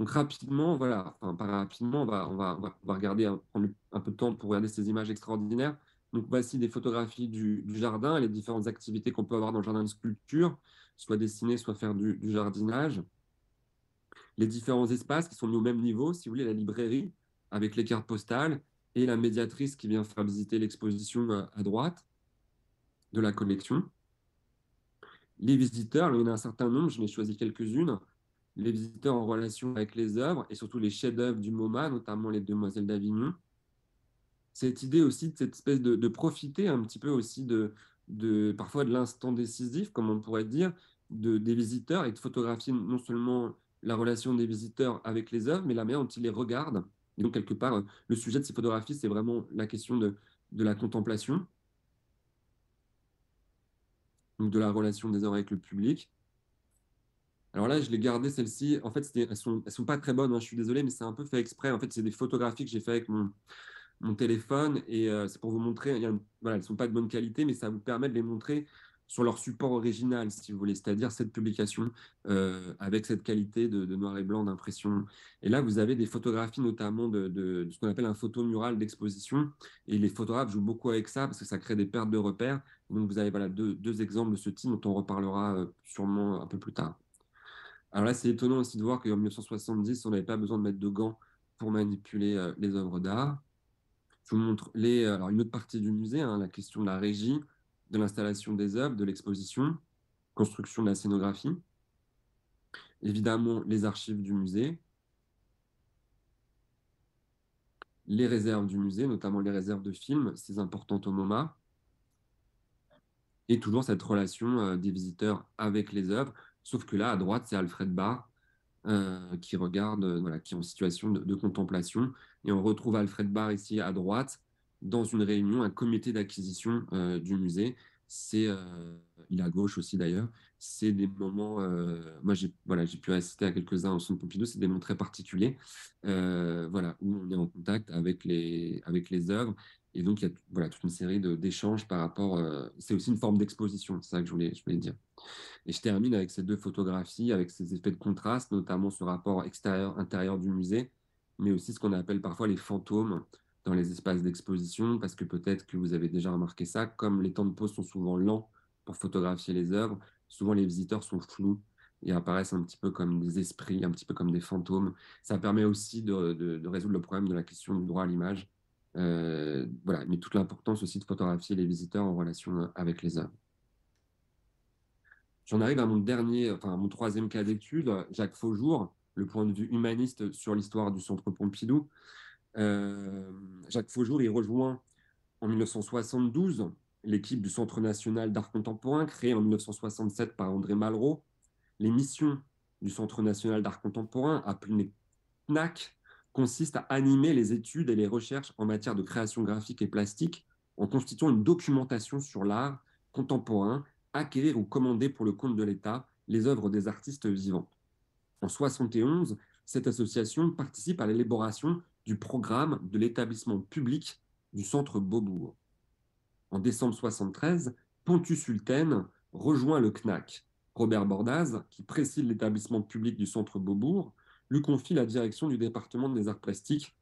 Donc rapidement, voilà, enfin pas rapidement, on va, on va, on va regarder, hein, prendre un peu de temps pour regarder ces images extraordinaires. Donc voici des photographies du, jardin les différentes activités qu'on peut avoir dans le jardin de sculpture, soit dessiner, soit faire du, du jardinage. Les différents espaces qui sont mis au même niveau, si vous voulez, la librairie avec les cartes postales et la médiatrice qui vient faire visiter l'exposition euh, à droite de la collection. Les visiteurs, il y en a un certain nombre, je n'ai choisi quelques-unes les visiteurs en relation avec les œuvres et surtout les chefs-d'œuvre du MoMA, notamment les Demoiselles d'Avignon. Cette idée aussi de cette espèce de, profiter un petit peu aussi de, de parfois de l'instant décisif, comme on pourrait dire, de, des visiteurs et de photographier non seulement la relation des visiteurs avec les œuvres, mais la manière dont ils les regardent. Et donc, quelque part, le sujet de ces photographies, c'est vraiment la question de, de la contemplation, donc de la relation des œuvres avec le public. Alors là, je l'ai gardé celle-ci. En fait, elles sont, sont pas très bonnes. Hein, je suis désolé, mais c'est un peu fait exprès. En fait, c'est des photographies que j'ai fait avec mon, téléphone et euh, c'est pour vous montrer. ne voilà, elles sont pas de bonne qualité, mais ça vous permet de les montrer sur leur support original, si vous voulez, c'est-à-dire cette publication euh, avec cette qualité de, noir et blanc d'impression. Et là, vous avez des photographies notamment de, ce qu'on appelle un photomural d'exposition. Et les photographes jouent beaucoup avec ça parce que ça crée des pertes de repères. Donc, vous avez voilà, deux exemples de ce type dont on reparlera euh, sûrement un peu plus tard. Alors là, c'est étonnant aussi de voir qu'en 1970, on n'avait pas besoin de mettre de gants pour manipuler euh, les œuvres d'art. Je vous montre les, euh, alors une autre partie du musée, hein, la question de la régie, de l'installation des œuvres, de l'exposition, construction de la scénographie. Évidemment, les archives du musée, les réserves du musée, notamment les réserves de films, c'est important au MoMA. Et toujours cette relation euh, des visiteurs avec les œuvres. Sauf que là, à droite, c'est Alfred Barr euh, qui regarde, euh, voilà, qui est en situation de, contemplation. Et on retrouve Alfred Barr ici à droite dans une réunion, un comité d'acquisition euh, du musée. C'est, il est à gauche aussi d'ailleurs. C'est des moments, moi j'ai voilà, pu assister à quelques-uns au centre Pompidou. C'est des moments très particuliers, voilà, où on est en contact avec les avec les œuvres et donc, il y a voilà, toute une série d'échanges par rapport. Euh, c'est aussi une forme d'exposition, c'est ça que je voulais, je voulais dire. Et je termine avec ces deux photographies, avec ces effets de contraste, notamment ce rapport extérieur-intérieur du musée, mais aussi ce qu'on appelle parfois les fantômes dans les espaces d'exposition, parce que peut-être que vous avez déjà remarqué ça, comme les temps de pause sont souvent lents pour photographier les œuvres, souvent les visiteurs sont flous et apparaissent un petit peu comme des esprits, un petit peu comme des fantômes. Ça permet aussi de résoudre le problème de la question du droit à l'image euh, voilà, mais toute l'importance aussi de photographier les visiteurs en relation euh, avec les œuvres. J'en arrive à mon dernier, enfin mon troisième cas d'étude, Jacques Faujour, le point de vue humaniste sur l'histoire du Centre Pompidou. Euh, Jacques Faujour, y rejoint en 1972 l'équipe du Centre national d'art contemporain, créé en 1967 par André Malraux. Les missions du Centre national d'art contemporain, appelé NAC consiste à animer les études et les recherches en matière de création graphique et plastique en constituant une documentation sur l'art contemporain, acquérir ou commander pour le compte de l'État les œuvres des artistes vivants. En 1971, cette association participe à l'élaboration du programme de l'établissement public du centre Beaubourg. En décembre 1973, Pontus Sulten rejoint le CNAC. Robert Bordaz, qui préside l'établissement public du centre Beaubourg, lui confie la direction du département des arts plastiques,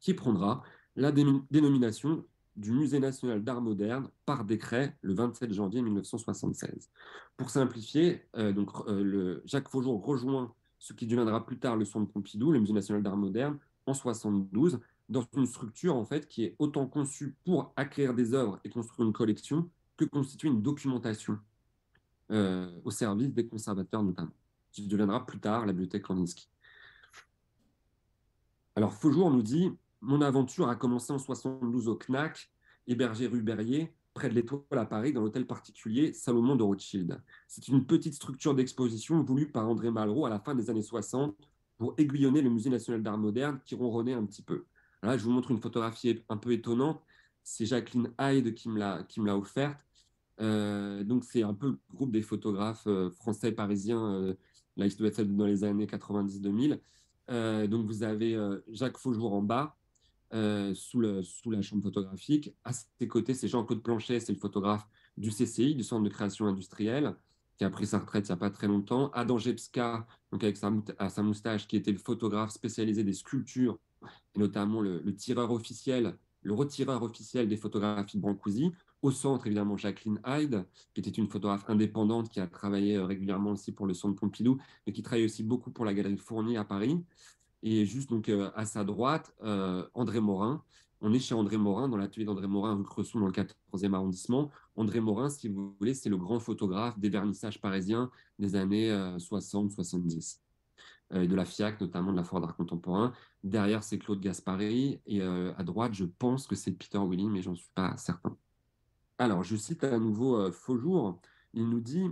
qui prendra la dénomination du Musée national d'art moderne par décret le 27 janvier 1976. Pour simplifier, euh, donc, euh, Jacques Faujour rejoint ce qui deviendra plus tard le Centre Pompidou, le Musée national d'art moderne, en 72, dans une structure en fait qui est autant conçue pour acquérir des œuvres et construire une collection que constituer une documentation euh, au service des conservateurs notamment qui deviendra plus tard la bibliothèque Kandinsky. Alors Faujour nous dit Mon aventure a commencé en 72 au CNAC, hébergé rue Berrier, près de l'Étoile à Paris, dans l'hôtel particulier Salomon de Rothschild. C'est une petite structure d'exposition voulue par André Malraux à la fin des années 60 pour aiguillonner le Musée national d'art moderne qui ronronnait un petit peu. là, je vous montre une photographie un peu étonnante. C'est Jacqueline Hyde qui me l'a offerte. Euh, donc, c'est un peu le groupe des photographes euh, français parisiens euh, Là, il doit être dans les années 90-2000. Euh, donc, vous avez euh, Jacques Faujour en bas, euh, sous, le, sous, la chambre photographique. À ses côtés, c'est Jean-Claude Planchet, c'est le photographe du CCI, du Centre de création industrielle, qui a pris sa retraite il n'y a pas très longtemps. Adam Jepska, donc avec sa, moustache, qui était le photographe spécialisé des sculptures, et notamment le, le tireur officiel, le retireur officiel des photographies de Brancusi. Au centre, évidemment, Jacqueline Hyde, qui était une photographe indépendante qui a travaillé euh, régulièrement aussi pour le Centre Pompidou, mais qui travaille aussi beaucoup pour la Galerie Fournier à Paris. Et juste donc euh, à sa droite, euh, André Morin. On est chez André Morin, dans l'atelier d'André Morin, rue Cresson, dans le 14e arrondissement. André Morin, si vous voulez, c'est le grand photographe des vernissages parisiens des années 60-70 de la FIAC, notamment de la Foire d'art contemporain. Derrière, c'est Claude Gaspari. Et à droite, je pense que c'est Peter Willing, mais j'en suis pas certain. Alors, je cite à nouveau euh, Faujour, il nous dit,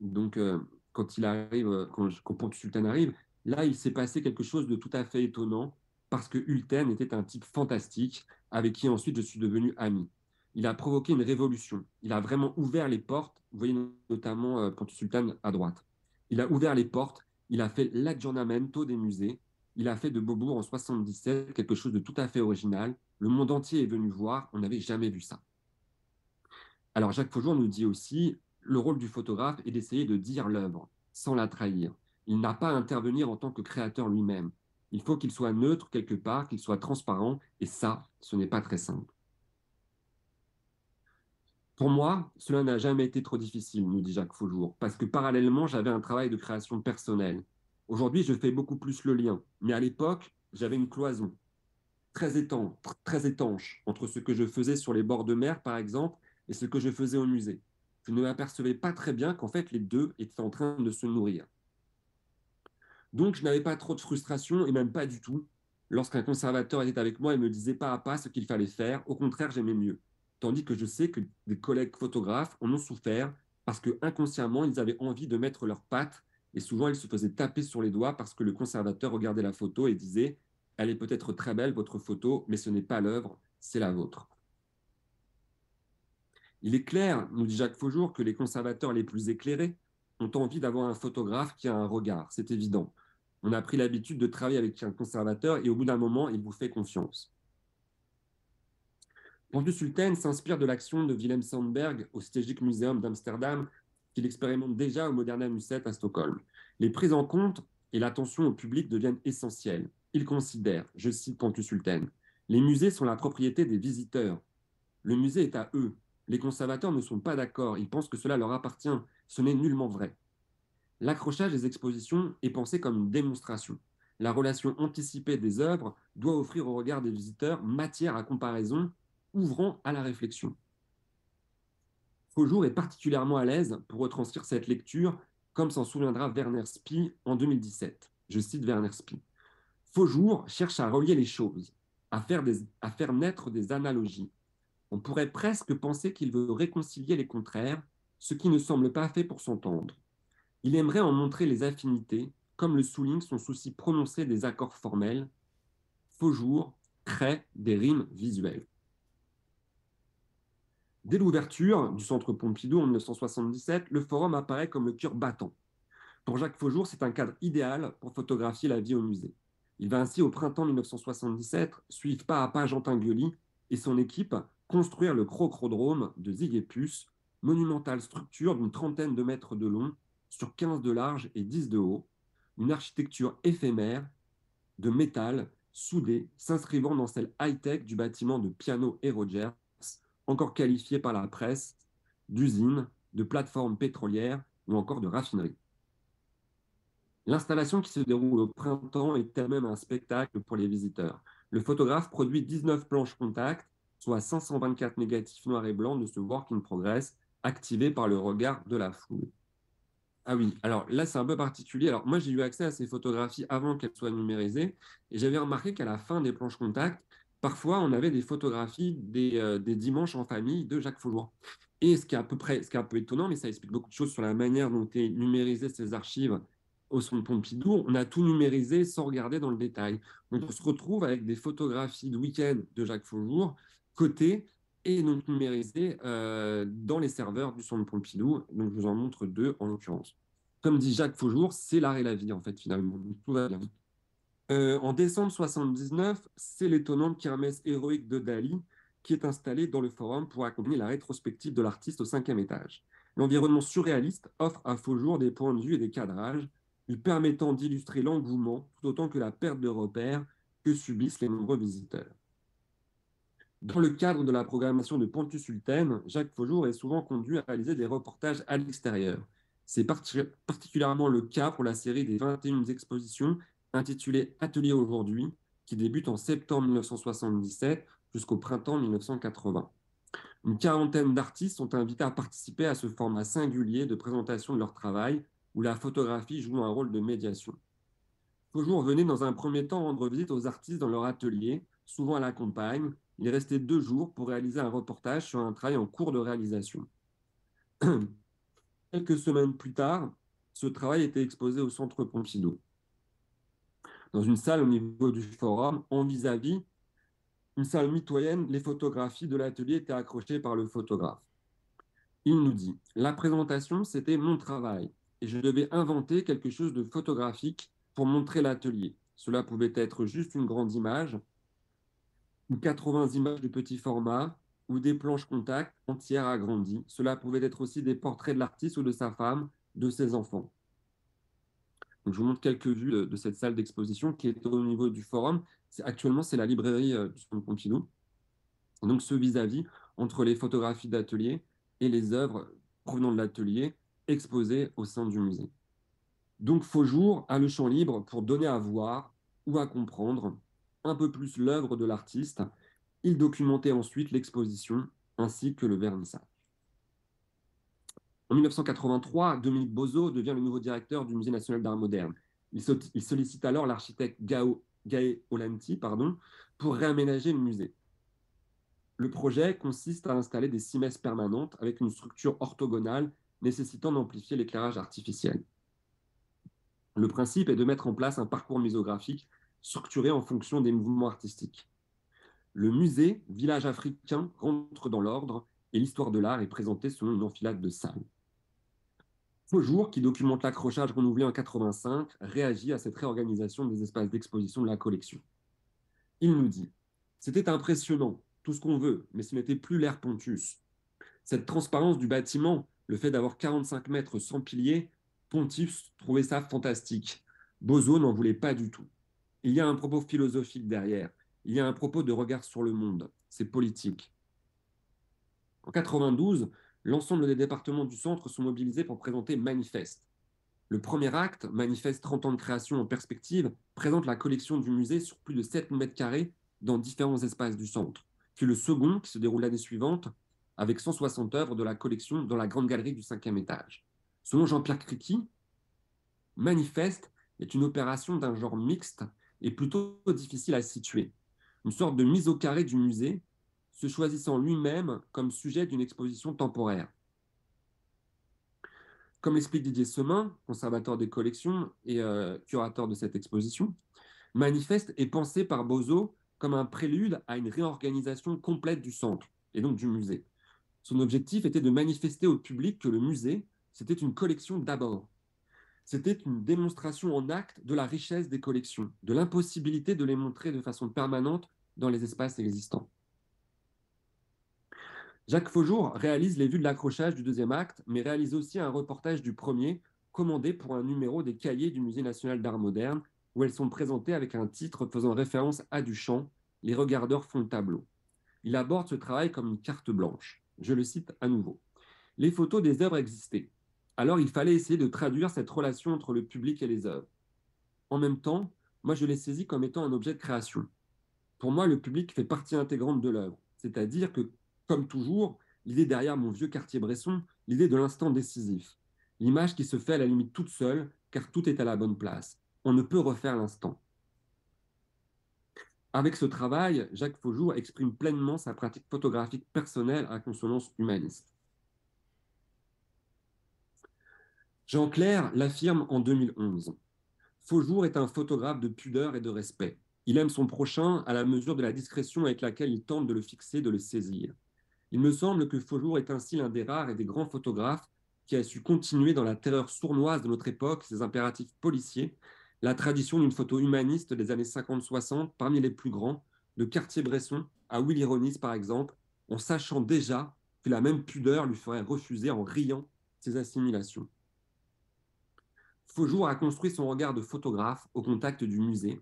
donc, euh, quand il arrive, euh, quand, Sultan arrive, là, il s'est passé quelque chose de tout à fait étonnant, parce que Hulten était un type fantastique, avec qui ensuite je suis devenu ami. Il a provoqué une révolution. Il a vraiment ouvert les portes. Vous voyez notamment Pontusultane Sultan à droite. Il a ouvert les portes. Il a fait l'aggiornamento des musées. Il a fait de Beaubourg en 77 quelque chose de tout à fait original. Le monde entier est venu voir. On n'avait jamais vu ça. Alors Jacques Faujour nous dit aussi, le rôle du photographe est d'essayer de dire l'œuvre sans la trahir. Il n'a pas à intervenir en tant que créateur lui-même. Il faut qu'il soit neutre quelque part, qu'il soit transparent, et ça, ce n'est pas très simple. Pour moi, cela n'a jamais été trop difficile, nous dit Jacques Faujour, parce que parallèlement, j'avais un travail de création personnelle. Aujourd'hui, je fais beaucoup plus le lien, mais à l'époque, j'avais une cloison très, étanche, très étanche entre ce que je faisais sur les bords de mer, par exemple, et ce que je faisais au musée. Je ne m'apercevais pas très bien qu'en fait les deux étaient en train de se nourrir. Donc je n'avais pas trop de frustration et même pas du tout lorsqu'un conservateur était avec moi et me disait pas à pas ce qu'il fallait faire. Au contraire, j'aimais mieux. Tandis que je sais que des collègues photographes en ont souffert parce que inconsciemment ils avaient envie de mettre leurs pattes et souvent ils se faisaient taper sur les doigts parce que le conservateur regardait la photo et disait elle est peut-être très belle votre photo mais ce n'est pas l'œuvre, c'est la vôtre. Il est clair, nous dit Jacques Faujour, que les conservateurs les plus éclairés ont envie d'avoir un photographe qui a un regard, c'est évident. On a pris l'habitude de travailler avec un conservateur et au bout d'un moment, il vous fait confiance. Pendu Sultan s'inspire de l'action de Willem Sandberg au Stedelijk Museum d'Amsterdam, qu'il expérimente déjà au Moderna Museet à Stockholm. Les prises en compte et l'attention au public deviennent essentielles. Il considère, je cite Pontus Sultan, les musées sont la propriété des visiteurs. Le musée est à eux, les conservateurs ne sont pas d'accord, ils pensent que cela leur appartient, ce n'est nullement vrai. L'accrochage des expositions est pensé comme une démonstration. La relation anticipée des œuvres doit offrir au regard des visiteurs matière à comparaison, ouvrant à la réflexion. Faujour est particulièrement à l'aise pour retranscrire cette lecture, comme s'en souviendra Werner Spee en 2017. Je cite Werner Spee. Faujour cherche à relier les choses, à faire, à faire naître des analogies, on pourrait presque penser qu'il veut réconcilier les contraires, ce qui ne semble pas fait pour s'entendre. Il aimerait en montrer les affinités, comme le souligne son souci prononcé des accords formels. Faujour crée des rimes visuelles. Dès l'ouverture du centre Pompidou en 1977, le forum apparaît comme le cœur battant. Pour Jacques Faujour, c'est un cadre idéal pour photographier la vie au musée. Il va ainsi, au printemps 1977, suivre pas à pas Jean Tinguely et son équipe construire le crocrodrome de Ziguepus, monumentale structure d'une trentaine de mètres de long sur 15 de large et 10 de haut, une architecture éphémère de métal soudé s'inscrivant dans celle high-tech du bâtiment de Piano et Rogers, encore qualifié par la presse d'usine, de plateforme pétrolière ou encore de raffinerie. L'installation qui se déroule au printemps est elle-même un spectacle pour les visiteurs. Le photographe produit 19 planches contact soit 524 négatifs noirs et blancs de ce work in progress activé par le regard de la foule. Ah oui, alors là c'est un peu particulier. Alors moi j'ai eu accès à ces photographies avant qu'elles soient numérisées et j'avais remarqué qu'à la fin des planches contact, parfois on avait des photographies des, euh, des dimanches en famille de Jacques Faujour. Et ce qui est à peu près, ce qui est un peu étonnant, mais ça explique beaucoup de choses sur la manière dont est numérisé ces archives au son de Pompidou, on a tout numérisé sans regarder dans le détail. Donc on se retrouve avec des photographies de week-end de Jacques Faujour Côté et donc numérisé euh, dans les serveurs du Centre Pompidou. Donc, je vous en montre deux en l'occurrence. Comme dit Jacques Faujour, c'est l'art et la vie, en fait, finalement. tout va bien. Euh, en décembre 1979, c'est l'étonnante kermesse héroïque de Dali qui est installée dans le forum pour accompagner la rétrospective de l'artiste au cinquième étage. L'environnement surréaliste offre à Faujour des points de vue et des cadrages lui permettant d'illustrer l'engouement tout autant que la perte de repères que subissent les nombreux visiteurs. Dans le cadre de la programmation de Pontus Sultan, Jacques Faujour est souvent conduit à réaliser des reportages à l'extérieur. C'est particulièrement le cas pour la série des 21 expositions intitulée Atelier aujourd'hui, qui débute en septembre 1977 jusqu'au printemps 1980. Une quarantaine d'artistes sont invités à participer à ce format singulier de présentation de leur travail, où la photographie joue un rôle de médiation. Faujour venait dans un premier temps rendre visite aux artistes dans leur atelier, souvent à la campagne, il restait deux jours pour réaliser un reportage sur un travail en cours de réalisation. Quelques semaines plus tard, ce travail était exposé au Centre Pompidou, dans une salle au niveau du forum, en vis-à-vis, une salle mitoyenne, les photographies de l'atelier étaient accrochées par le photographe. Il nous dit, la présentation, c'était mon travail, et je devais inventer quelque chose de photographique pour montrer l'atelier. Cela pouvait être juste une grande image, ou 80 images de petit format ou des planches contact entières agrandies. Cela pouvait être aussi des portraits de l'artiste ou de sa femme, de ses enfants. je vous montre quelques vues de, cette salle d'exposition qui est au niveau du forum. Actuellement, c'est la librairie euh, du Centre Pompidou. Donc ce vis-à-vis entre les photographies d'atelier et les œuvres provenant de l'atelier exposées au sein du musée. Donc Faujour a le champ libre pour donner à voir ou à comprendre un peu plus l'œuvre de l'artiste. Il documentait ensuite l'exposition ainsi que le vernissage. En 1983, Dominique Bozo devient le nouveau directeur du Musée national d'art moderne. Il, sollicite alors l'architecte Gae Olanti pardon, pour réaménager le musée. Le projet consiste à installer des cimesses permanentes avec une structure orthogonale nécessitant d'amplifier l'éclairage artificiel. Le principe est de mettre en place un parcours misographique structuré en fonction des mouvements artistiques. Le musée Village africain rentre dans l'ordre et l'histoire de l'art est présentée selon une enfilade de salles. Faujour, qui documente l'accrochage renouvelé en 85, réagit à cette réorganisation des espaces d'exposition de la collection. Il nous dit C'était impressionnant, tout ce qu'on veut, mais ce n'était plus l'air Pontus. Cette transparence du bâtiment, le fait d'avoir 45 mètres sans piliers, Pontius trouvait ça fantastique. Bozo n'en voulait pas du tout. Il y a un propos philosophique derrière. Il y a un propos de regard sur le monde. C'est politique. En 92, l'ensemble des départements du centre sont mobilisés pour présenter Manifeste. Le premier acte, Manifeste 30 ans de création en perspective, présente la collection du musée sur plus de 7 mètres carrés dans différents espaces du centre. Puis le second, qui se déroule l'année suivante, avec 160 œuvres de la collection dans la grande galerie du cinquième étage. Selon Jean-Pierre Criqui, Manifeste est une opération d'un genre mixte est plutôt difficile à situer. Une sorte de mise au carré du musée, se choisissant lui-même comme sujet d'une exposition temporaire. Comme explique Didier Semin, conservateur des collections et euh, curateur de cette exposition, Manifeste est pensé par Bozo comme un prélude à une réorganisation complète du centre et donc du musée. Son objectif était de manifester au public que le musée, c'était une collection d'abord, c'était une démonstration en acte de la richesse des collections, de l'impossibilité de les montrer de façon permanente dans les espaces existants. Jacques Faujour réalise les vues de l'accrochage du deuxième acte, mais réalise aussi un reportage du premier, commandé pour un numéro des cahiers du Musée national d'art moderne, où elles sont présentées avec un titre faisant référence à Duchamp, Les regardeurs font le tableau. Il aborde ce travail comme une carte blanche. Je le cite à nouveau. Les photos des œuvres existaient ». Alors il fallait essayer de traduire cette relation entre le public et les œuvres. En même temps, moi je l'ai saisi comme étant un objet de création. Pour moi, le public fait partie intégrante de l'œuvre. C'est-à-dire que, comme toujours, l'idée derrière mon vieux quartier Bresson, l'idée de l'instant décisif. L'image qui se fait à la limite toute seule, car tout est à la bonne place. On ne peut refaire l'instant. Avec ce travail, Jacques Faujour exprime pleinement sa pratique photographique personnelle à consonance humaniste. Jean Claire l'affirme en 2011. Faujour est un photographe de pudeur et de respect. Il aime son prochain à la mesure de la discrétion avec laquelle il tente de le fixer, de le saisir. Il me semble que Faujour est ainsi l'un des rares et des grands photographes qui a su continuer dans la terreur sournoise de notre époque, ses impératifs policiers, la tradition d'une photo humaniste des années 50-60 parmi les plus grands, de Cartier-Bresson à Willy Ronis par exemple, en sachant déjà que la même pudeur lui ferait refuser en riant ses assimilations. Faujour a construit son regard de photographe au contact du musée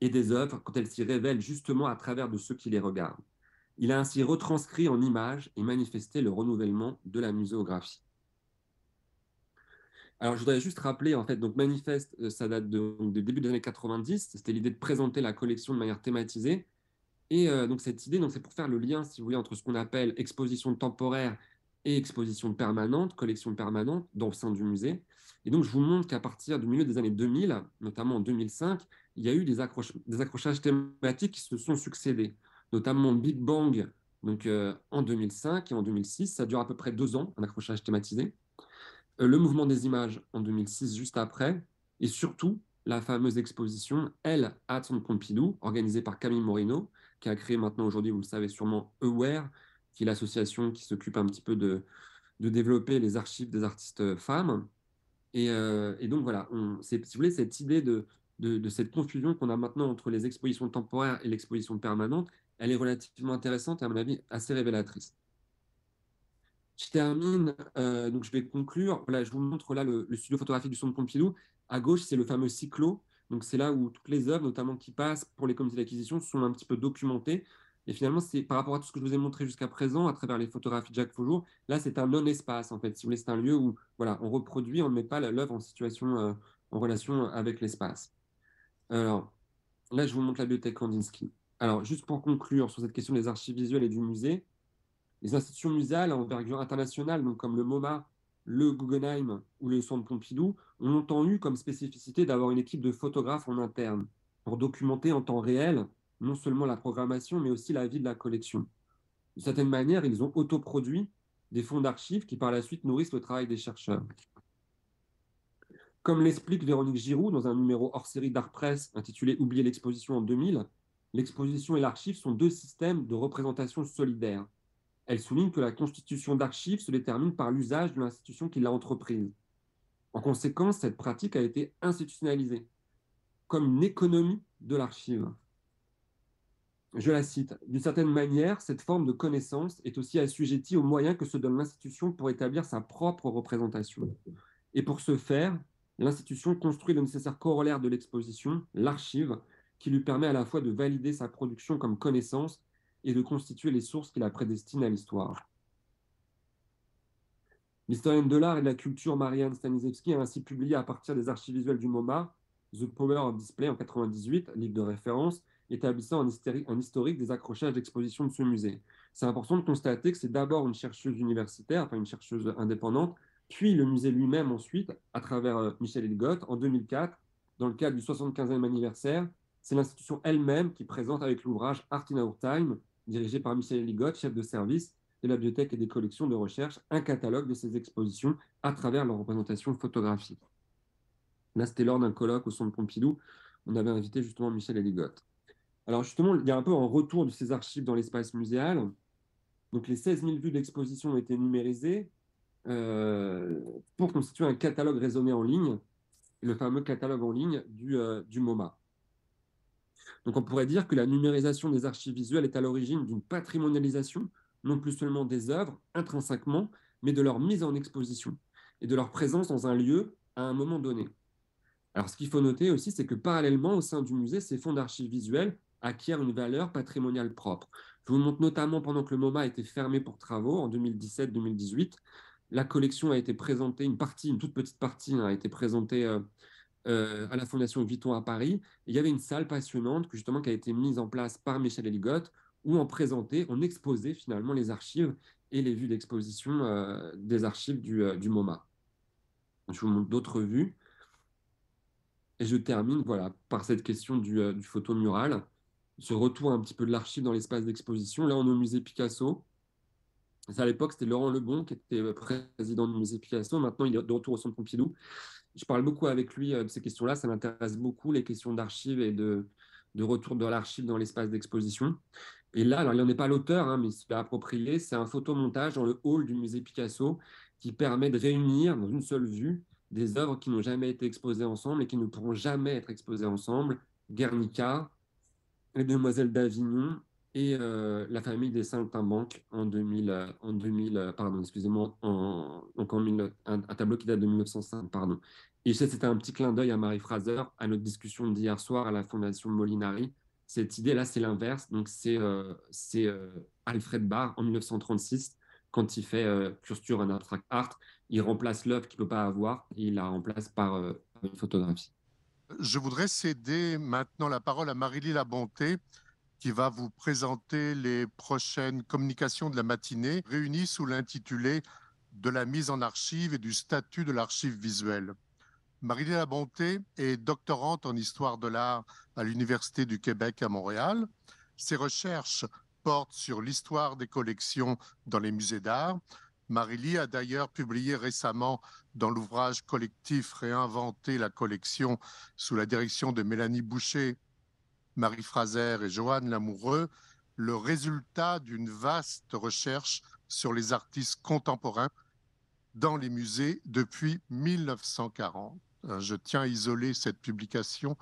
et des œuvres quand elles s'y révèlent justement à travers de ceux qui les regardent. Il a ainsi retranscrit en images et manifesté le renouvellement de la muséographie. Alors, je voudrais juste rappeler, en fait, donc Manifeste, euh, ça date de, donc, du début des années 90. C'était l'idée de présenter la collection de manière thématisée. Et euh, donc, cette idée, c'est pour faire le lien, si vous voulez, entre ce qu'on appelle exposition temporaire et exposition permanente, collection permanente, dans le sein du musée. Et donc, je vous montre qu'à partir du milieu des années 2000, notamment en 2005, il y a eu des, accrochages thématiques qui se sont succédés, notamment Big Bang donc, euh, en 2005 et en 2006. Ça dure à peu près deux ans, un accrochage thématisé. Euh, le mouvement des images en 2006, juste après. Et surtout, la fameuse exposition Elle à Son Pompidou, organisée par Camille Morino, qui a créé maintenant aujourd'hui, vous le savez sûrement, Aware, qui est l'association qui s'occupe un petit peu de, de développer les archives des artistes femmes euh, et, donc voilà, on, si vous voulez, cette idée de, de, cette confusion qu'on a maintenant entre les expositions temporaires et l'exposition permanente, elle est relativement intéressante et à mon avis assez révélatrice. Je termine, euh, donc je vais conclure. Voilà, je vous montre là le, le studio photographique du Centre Pompidou. À gauche, c'est le fameux cyclo. Donc c'est là où toutes les œuvres, notamment qui passent pour les comités d'acquisition, sont un petit peu documentées. Et finalement, c'est par rapport à tout ce que je vous ai montré jusqu'à présent, à travers les photographies de Jacques Faujour, là, c'est un non-espace, en fait. Si vous voulez, c'est un lieu où voilà, on reproduit, on ne met pas l'œuvre en situation, euh, en relation avec l'espace. Alors, là, je vous montre la bibliothèque Kandinsky. Alors, juste pour conclure sur cette question des archives visuelles et du musée, les institutions muséales à envergure internationale, donc comme le MoMA, le Guggenheim ou le Centre Pompidou, ont longtemps eu comme spécificité d'avoir une équipe de photographes en interne pour documenter en temps réel non seulement la programmation, mais aussi la vie de la collection. De certaine manière, ils ont autoproduit des fonds d'archives qui par la suite nourrissent le travail des chercheurs. Comme l'explique Véronique Giroux dans un numéro hors série d'Art intitulé Oublier l'exposition en 2000, l'exposition et l'archive sont deux systèmes de représentation solidaire. Elle souligne que la constitution d'archives se détermine par l'usage de l'institution qui l'a entreprise. En conséquence, cette pratique a été institutionnalisée comme une économie de l'archive je la cite, d'une certaine manière, cette forme de connaissance est aussi assujettie aux moyens que se donne l'institution pour établir sa propre représentation. Et pour ce faire, l'institution construit le nécessaire corollaire de l'exposition, l'archive, qui lui permet à la fois de valider sa production comme connaissance et de constituer les sources qui la prédestinent à l'histoire. L'historienne de l'art et de la culture Marianne Staniszewski a ainsi publié à partir des archives visuelles du MoMA, The Power of Display en 1998, livre de référence, établissant un, historique des accrochages d'exposition de ce musée. C'est important de constater que c'est d'abord une chercheuse universitaire, enfin une chercheuse indépendante, puis le musée lui-même ensuite, à travers euh, Michel Elgott, en 2004, dans le cadre du 75e anniversaire, c'est l'institution elle-même qui présente avec l'ouvrage Art in Our Time, dirigé par Michel Ligotte, chef de service de la bibliothèque et des collections de recherche, un catalogue de ces expositions à travers leur représentation photographique. Là, c'était lors d'un colloque au Centre Pompidou. On avait invité justement Michel Ligotte. Alors justement, il y a un peu un retour de ces archives dans l'espace muséal. Donc les 16 000 vues d'exposition ont été numérisées euh, pour constituer un catalogue raisonné en ligne, le fameux catalogue en ligne du, euh, du MoMA. Donc on pourrait dire que la numérisation des archives visuelles est à l'origine d'une patrimonialisation, non plus seulement des œuvres intrinsèquement, mais de leur mise en exposition et de leur présence dans un lieu à un moment donné. Alors ce qu'il faut noter aussi, c'est que parallèlement au sein du musée, ces fonds d'archives visuelles acquiert une valeur patrimoniale propre. Je vous montre notamment pendant que le MoMA a été fermé pour travaux en 2017-2018, la collection a été présentée, une partie, une toute petite partie hein, a été présentée euh, euh, à la Fondation Vuitton à Paris. il y avait une salle passionnante que, justement qui a été mise en place par Michel Eligotte où on présentait, on exposait finalement les archives et les vues d'exposition euh, des archives du, MoMA. Je vous montre d'autres vues. Et je termine voilà, par cette question du, photo mural ce retour un petit peu de l'archive dans l'espace d'exposition. Là, on est au musée Picasso. À l'époque, c'était Laurent Lebon qui était euh, président du musée Picasso. Maintenant, il est de retour au centre Pompidou. Je parle beaucoup avec lui euh, de ces questions-là. Ça m'intéresse beaucoup, les questions d'archives et de, de retour de l'archive dans l'espace d'exposition. Et là, alors il n'en est pas l'auteur, hein, mais c'est approprié. C'est un photomontage dans le hall du musée Picasso qui permet de réunir dans une seule vue des œuvres qui n'ont jamais été exposées ensemble et qui ne pourront jamais être exposées ensemble. Guernica, les Demoiselles d'Avignon et euh, la famille des saint en 2000, euh, en 2000 euh, pardon, excusez-moi, en, donc en un, tableau qui date de 1905, pardon. Et ça, c'était un petit clin d'œil à Marie Fraser, à notre discussion d'hier soir à la Fondation Molinari. Cette idée-là, c'est l'inverse. Donc, c'est Alfred Barr en 1936, quand il fait Cursure en Abstract Art, il remplace l'œuvre qu'il ne peut pas avoir et il la remplace par une photographie. Je voudrais céder maintenant la parole à marie lise Labonté, qui va vous présenter les prochaines communications de la matinée, réunies sous l'intitulé De la mise en archive et du statut de l'archive visuelle. marie lise Labonté est doctorante en histoire de l'art à l'Université du Québec à Montréal. Ses recherches portent sur l'histoire des collections dans les musées d'art, Marie-Lie a d'ailleurs publié récemment dans l'ouvrage collectif Réinventer la collection sous la direction de Mélanie Boucher, Marie Fraser et Joanne Lamoureux le résultat d'une vaste recherche sur les artistes contemporains dans les musées depuis 1940. Euh, je tiens à isoler cette publication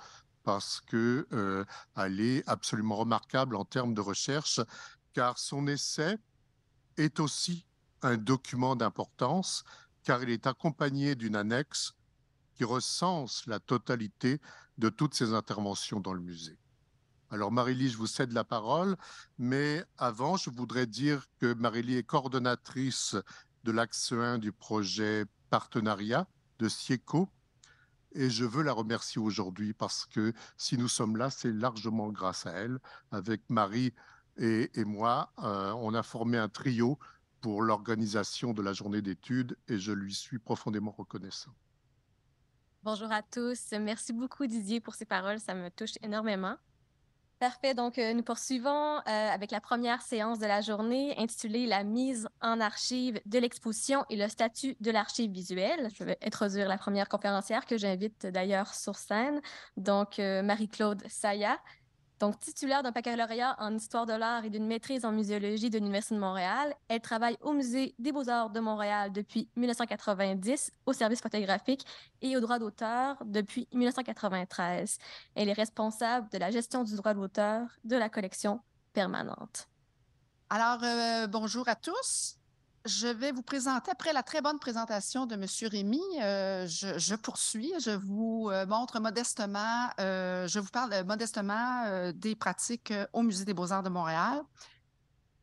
parce qu'elle euh, est absolument remarquable en termes de recherche, car son essai est aussi un document d'importance car il est accompagné d'une annexe qui recense la totalité de toutes ces interventions dans le musée. Alors Marie-Lie, je vous cède la parole, mais avant, je voudrais dire que Marilie est coordonnatrice de l'axe 1 du projet partenariat de SIECO et je veux la remercier aujourd'hui parce que si nous sommes là, c'est largement grâce à elle. Avec Marie et, moi, euh, on a formé un trio pour l'organisation de la journée d'études et je lui suis profondément reconnaissant. Bonjour à tous. Merci beaucoup Didier pour ces paroles. Ça me touche énormément. Parfait. Donc, euh, nous poursuivons euh, avec la première séance de la journée intitulée La mise en archive de l'exposition et le statut de l'archive visuelle. Je vais introduire la première conférencière que j'invite d'ailleurs sur scène, donc euh, Marie-Claude Saya. Donc, titulaire d'un baccalauréat en histoire de l'art et d'une maîtrise en muséologie de l'Université de Montréal, elle travaille au Musée des beaux-arts de Montréal depuis 1990, au service photographique et au droit d'auteur depuis 1993. Elle est responsable de la gestion du droit d'auteur de la collection permanente. Alors, euh, bonjour à tous je vais vous présenter, après la très bonne présentation de M. Rémy, euh, je, poursuis, je vous euh, montre modestement, euh, je vous parle modestement des pratiques au Musée des beaux-arts de Montréal.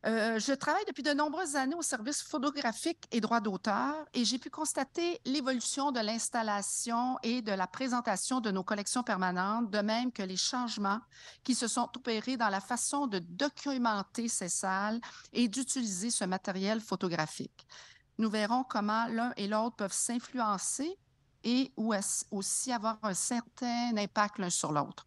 Euh, je travaille depuis de nombreuses années au service photographique et droit d'auteur et j'ai pu constater l'évolution de l'installation et de la présentation de nos collections permanentes, de même que les changements qui se sont opérés dans la façon de documenter ces salles et d'utiliser ce matériel photographique. Nous verrons comment l'un et l'autre peuvent s'influencer et aussi avoir un certain impact l'un sur l'autre.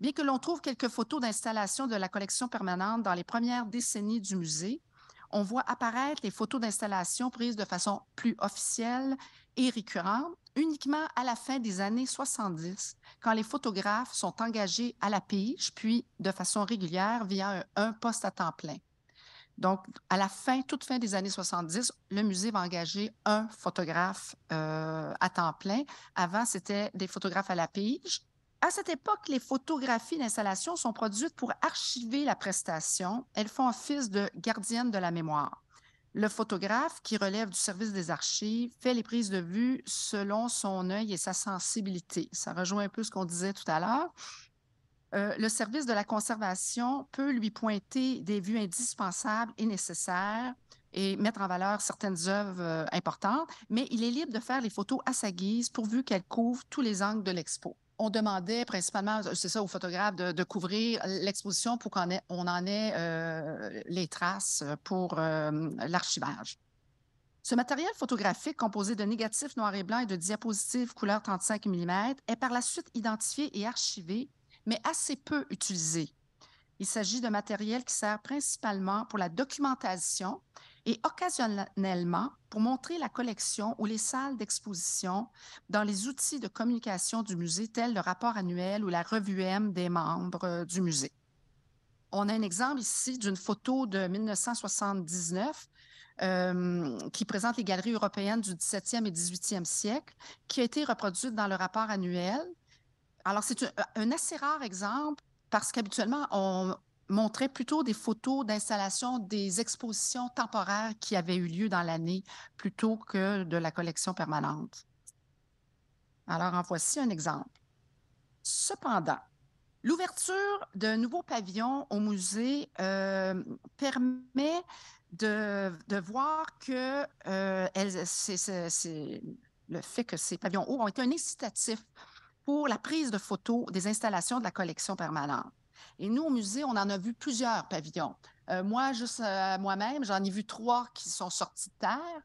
Bien que l'on trouve quelques photos d'installation de la collection permanente dans les premières décennies du musée, on voit apparaître les photos d'installation prises de façon plus officielle et récurrente uniquement à la fin des années 70, quand les photographes sont engagés à la pige, puis de façon régulière via un, poste à temps plein. Donc, à la fin, toute fin des années 70, le musée va engager un photographe euh, à temps plein. Avant, c'était des photographes à la pige à cette époque, les photographies d'installation sont produites pour archiver la prestation. Elles font office de gardienne de la mémoire. Le photographe, qui relève du service des archives, fait les prises de vue selon son œil et sa sensibilité. Ça rejoint un peu ce qu'on disait tout à l'heure. Euh, le service de la conservation peut lui pointer des vues indispensables et nécessaires et mettre en valeur certaines œuvres euh, importantes, mais il est libre de faire les photos à sa guise pourvu qu'elles couvrent tous les angles de l'expo on demandait principalement, c'est ça, aux photographes de, couvrir l'exposition pour qu'on en ait euh, les traces pour euh, l'archivage. Ce matériel photographique composé de négatifs noir et blancs et de diapositives couleur 35 mm est par la suite identifié et archivé, mais assez peu utilisé. Il s'agit de matériel qui sert principalement pour la documentation et occasionnellement pour montrer la collection ou les salles d'exposition dans les outils de communication du musée, tels le rapport annuel ou la revue M des membres euh, du musée. On a un exemple ici d'une photo de 1979 euh, qui présente les galeries européennes du 17e et 18e siècle, qui a été reproduite dans le rapport annuel. Alors, c'est un assez rare exemple parce qu'habituellement, on, montrait plutôt des photos d'installations, des expositions temporaires qui avaient eu lieu dans l'année plutôt que de la collection permanente. Alors, en voici un exemple. Cependant, l'ouverture d'un nouveau pavillon au musée euh, permet de, voir que euh, le fait que ces pavillons hauts ont été un incitatif pour la prise de photos des installations de la collection permanente. Et nous, au musée, on en a vu plusieurs pavillons. Euh, moi, juste euh, moi-même, j'en ai vu trois qui sont sortis de terre.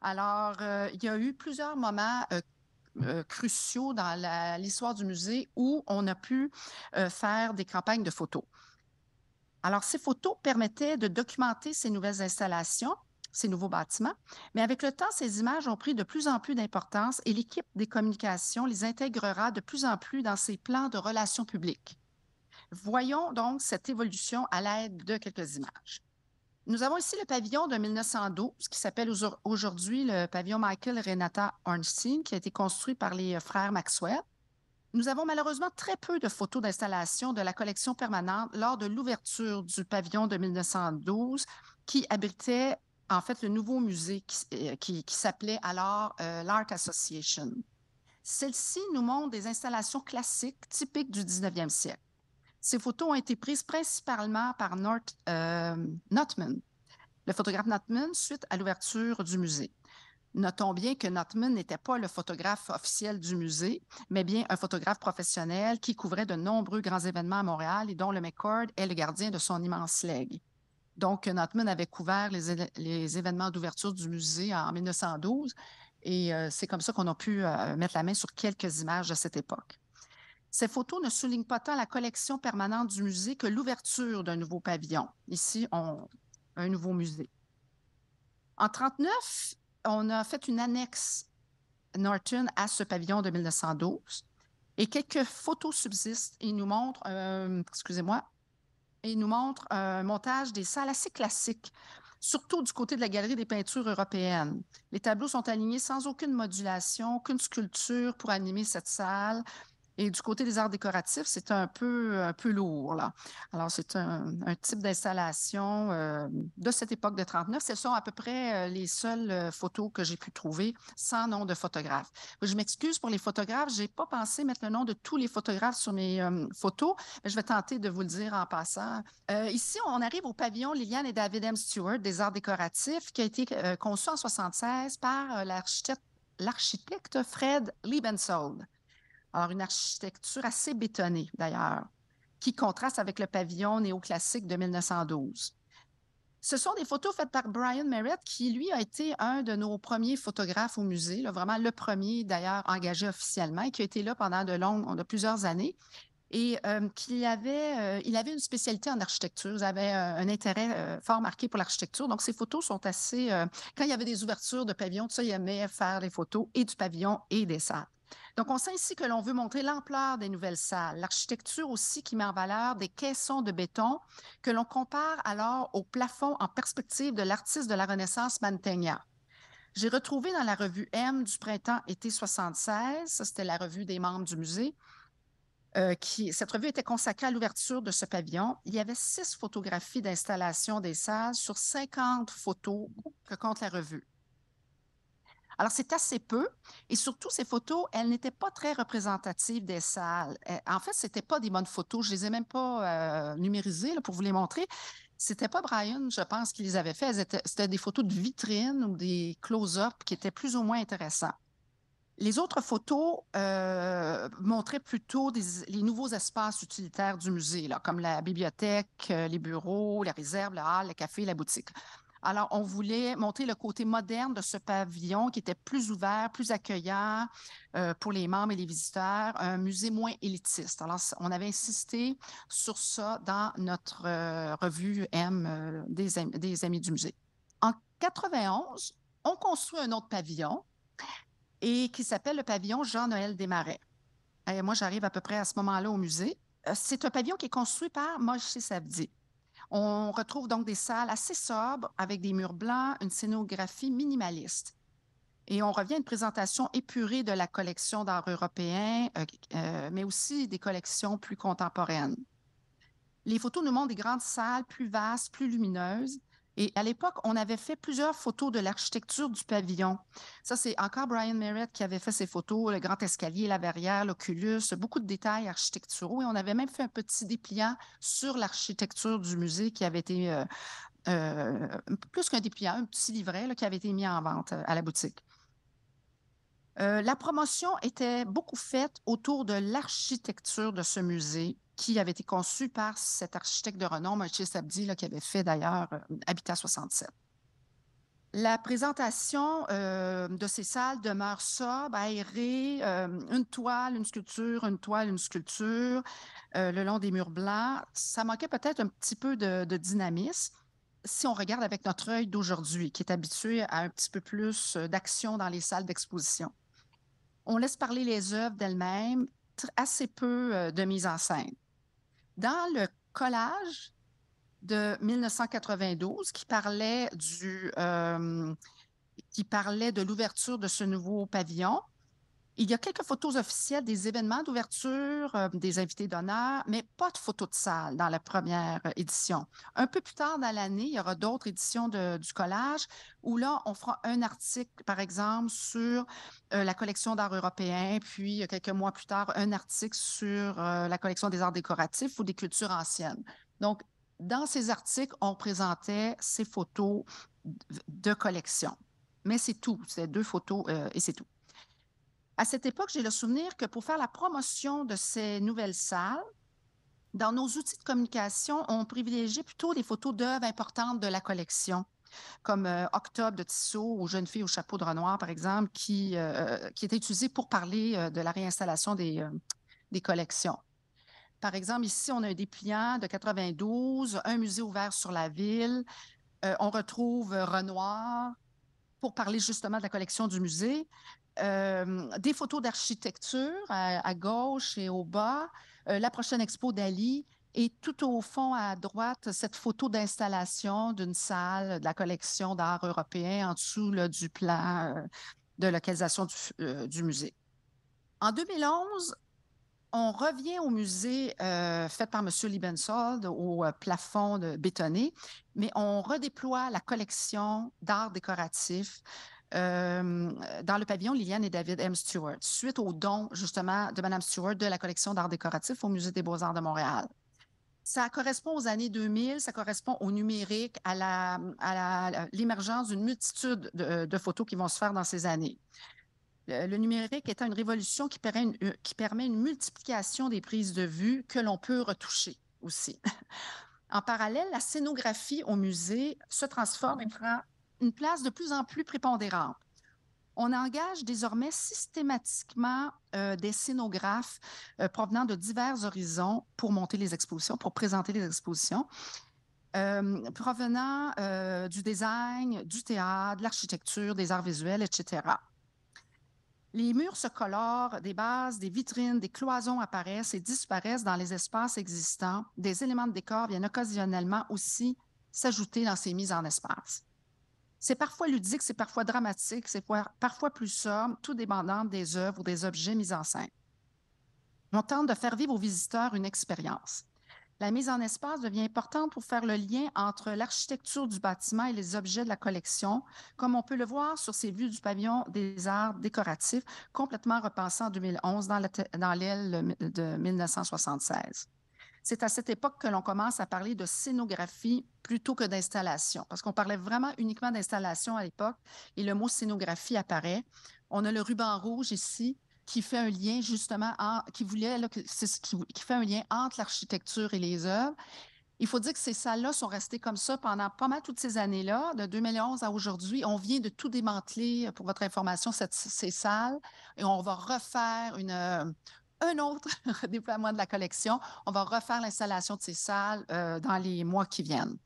Alors, euh, il y a eu plusieurs moments cruciaux dans l'histoire du musée où on a pu faire des campagnes de photos. Alors, ces photos permettaient de documenter ces nouvelles installations, ces nouveaux bâtiments, mais avec le temps, ces images ont pris de plus en plus d'importance et l'équipe des communications les intégrera de plus en plus dans ses plans de relations publiques. Voyons donc cette évolution à l'aide de quelques images. Nous avons ici le pavillon de 1912 qui s'appelle aujourd'hui le pavillon Michael Renata Ornstein, qui a été construit par les euh, frères Maxwell. Nous avons malheureusement très peu de photos d'installation de la collection permanente lors de l'ouverture du pavillon de 1912 qui abritait en fait le nouveau musée qui, euh, s'appelait alors euh, l'Art Association. Celle-ci nous montre des installations classiques typiques du 19e siècle. Ces photos ont été prises principalement par North, euh, Notman, le photographe Notman, suite à l'ouverture du musée. Notons bien que Notman n'était pas le photographe officiel du musée, mais bien un photographe professionnel qui couvrait de nombreux grands événements à Montréal et dont le McCord est le gardien de son immense legs. Donc, Notman avait couvert les, événements d'ouverture du musée en 1912 et euh, c'est comme ça qu'on a pu euh, mettre la main sur quelques images de cette époque. Ces photos ne soulignent pas tant la collection permanente du musée que l'ouverture d'un nouveau pavillon. Ici, on, un nouveau musée. En 1939, on a fait une annexe Norton à ce pavillon de 1912 et quelques photos subsistent et nous montrent, euh, excusez-moi, et nous montrent euh, un montage des salles assez classiques, surtout du côté de la Galerie des peintures européennes. Les tableaux sont alignés sans aucune modulation, aucune sculpture pour animer cette salle. Et du côté des arts décoratifs, c'est un peu, euh, un peu lourd. Là. Alors, c'est un, type d'installation euh, de cette époque de 39. Ce sont à peu près euh, les seules photos que j'ai pu trouver sans nom de photographe. Je m'excuse pour les photographes. Je n'ai pas pensé mettre le nom de tous les photographes sur mes photos, mais je vais tenter de vous le dire en passant. ici, on arrive au pavillon Liliane et David M. Stewart des arts décoratifs qui a été conçu en 1976 par l'architecte Fred Liebensold. Alors, une architecture assez bétonnée, d'ailleurs, qui contraste avec le pavillon néoclassique de 1912. Ce sont des photos faites par Brian Merritt, qui, lui, a été un de nos premiers photographes au musée, vraiment le premier, d'ailleurs, engagé officiellement, et qui a été là pendant de longues, de plusieurs années. Et qui euh, qu'il avait, euh, il avait une spécialité en architecture. Il avait euh, un intérêt fort marqué pour l'architecture. Donc, ces photos sont assez. quand il y avait des ouvertures de pavillons, il aimait faire les photos et du pavillon et des salles. Donc, on sait ici que l'on veut montrer l'ampleur des nouvelles salles, l'architecture aussi qui met en valeur des caissons de béton que l'on compare alors au plafond en perspective de l'artiste de la Renaissance Mantegna. J'ai retrouvé dans la revue M du printemps-été 76, ça c'était la revue des membres du musée, euh, qui, cette revue était consacrée à l'ouverture de ce pavillon. Il y avait six photographies d'installation des salles sur 50 photos que compte la revue. Alors, c'est assez peu. Et surtout, ces photos, elles n'étaient pas très représentatives des salles. En fait, ce n'étaient pas des bonnes photos. Je ne les ai même pas euh, numérisées pour vous les montrer. C'était pas Brian, je pense, qui les avait fait. C'était des photos de vitrines ou des close-up qui étaient plus ou moins intéressants. Les autres photos euh, montraient plutôt les nouveaux espaces utilitaires du musée, comme la bibliothèque, euh, les bureaux, la réserve, le hall, le café, la boutique. Alors, on voulait monter le côté moderne de ce pavillon qui était plus ouvert, plus accueillant euh, pour les membres et les visiteurs, un musée moins élitiste. Alors, on avait insisté sur ça dans notre euh, revue M euh, des, Amis du musée. En 91, on construit un autre pavillon et qui s'appelle le pavillon Jean-Noël Desmarais. Et moi, j'arrive à peu près à ce moment-là au musée. C'est un pavillon qui est construit par Moshe Savdi. On retrouve donc des salles assez sobres avec des murs blancs, une scénographie minimaliste. Et on revient à une présentation épurée de la collection d'art européen, euh, euh, mais aussi des collections plus contemporaines. Les photos nous montrent des grandes salles plus vastes, plus lumineuses, et à l'époque, on avait fait plusieurs photos de l'architecture du pavillon. Ça, c'est encore Brian Merritt qui avait fait ces photos, le grand escalier, la verrière, l'oculus, beaucoup de détails architecturaux. Et on avait même fait un petit dépliant sur l'architecture du musée qui avait été, euh, euh, plus qu'un dépliant, un petit livret qui avait été mis en vente euh, à la boutique. Euh, la promotion était beaucoup faite autour de l'architecture de ce musée qui avait été conçu par cet architecte de renom, Mathieu Sabdi, qui avait fait d'ailleurs euh, Habitat 67. La présentation euh, de ces salles demeure sobre, aérée, une toile, une sculpture, une toile, une sculpture, le long des murs blancs. Ça manquait peut-être un petit peu de, de, dynamisme si on regarde avec notre œil d'aujourd'hui, qui est habitué à un petit peu plus d'action dans les salles d'exposition on laisse parler les œuvres d'elles-mêmes, assez peu euh, de mise en scène. Dans le collage de 1992, qui parlait du, euh, qui parlait de l'ouverture de ce nouveau pavillon, il y a quelques photos officielles des événements d'ouverture, euh, des invités d'honneur, mais pas de photos de salle dans la première euh, édition. Un peu plus tard dans l'année, il y aura d'autres éditions du collage où là, on fera un article, par exemple, sur euh, la collection d'art européen, puis quelques mois plus tard, un article sur la collection des arts décoratifs ou des cultures anciennes. Donc, dans ces articles, on présentait ces photos de collection. Mais c'est tout, c'est deux photos et c'est tout à cette époque, j'ai le souvenir que pour faire la promotion de ces nouvelles salles, dans nos outils de communication, on privilégiait plutôt des photos d'œuvres importantes de la collection, comme euh, Octobre de Tissot ou Jeune fille au chapeau de Renoir, par exemple, qui, euh, qui était utilisé pour parler euh, de la réinstallation des, des collections. Par exemple, ici, on a un dépliant de 92, un musée ouvert sur la ville. on retrouve Renoir pour parler justement de la collection du musée. Euh, des photos d'architecture à, gauche et au bas, euh, la prochaine expo d'Ali et tout au fond à droite, cette photo d'installation d'une salle de la collection d'art européen en dessous du plan euh, de localisation du, musée. En 2011, on revient au musée fait par M. Liebensold au plafond de bétonné, mais on redéploie la collection d'art décoratif euh, dans le pavillon Liliane et David M. Stewart, suite au don justement de Mme Stewart de la collection d'art décoratif au Musée des beaux-arts de Montréal. Ça correspond aux années 2000, ça correspond au numérique, à la, à l'émergence d'une multitude de, photos qui vont se faire dans ces années. Le, numérique étant une révolution qui permet une, euh, qui permet une multiplication des prises de vue que l'on peut retoucher aussi. En parallèle, la scénographie au musée se transforme et prend une place de plus en plus prépondérante. On engage désormais systématiquement euh, des scénographes euh, provenant de divers horizons pour monter les expositions, pour présenter les expositions, euh, provenant du design, du théâtre, de l'architecture, des arts visuels, etc. Les murs se colorent, des bases, des vitrines, des cloisons apparaissent et disparaissent dans les espaces existants. Des éléments de décor viennent occasionnellement aussi s'ajouter dans ces mises en espace. C'est parfois ludique, c'est parfois dramatique, c'est parfois plus sombre, tout dépendant des œuvres ou des objets mis en scène. On tente de faire vivre aux visiteurs une expérience. La mise en espace devient importante pour faire le lien entre l'architecture du bâtiment et les objets de la collection, comme on peut le voir sur ces vues du pavillon des arts décoratifs, complètement repensé en 2011 dans l'aile de 1976. C'est à cette époque que l'on commence à parler de scénographie plutôt que d'installation, parce qu'on parlait vraiment uniquement d'installation à l'époque et le mot scénographie apparaît. On a le ruban rouge ici qui fait un lien justement, qui, voulait, qui, qui fait un lien entre l'architecture et les œuvres. Il faut dire que ces salles-là sont restées comme ça pendant pas mal toutes ces années-là, de 2011 à aujourd'hui. On vient de tout démanteler, pour votre information, ces salles, et on va refaire une, un autre déploiement de la collection. On va refaire l'installation de ces salles euh, dans les mois qui viennent.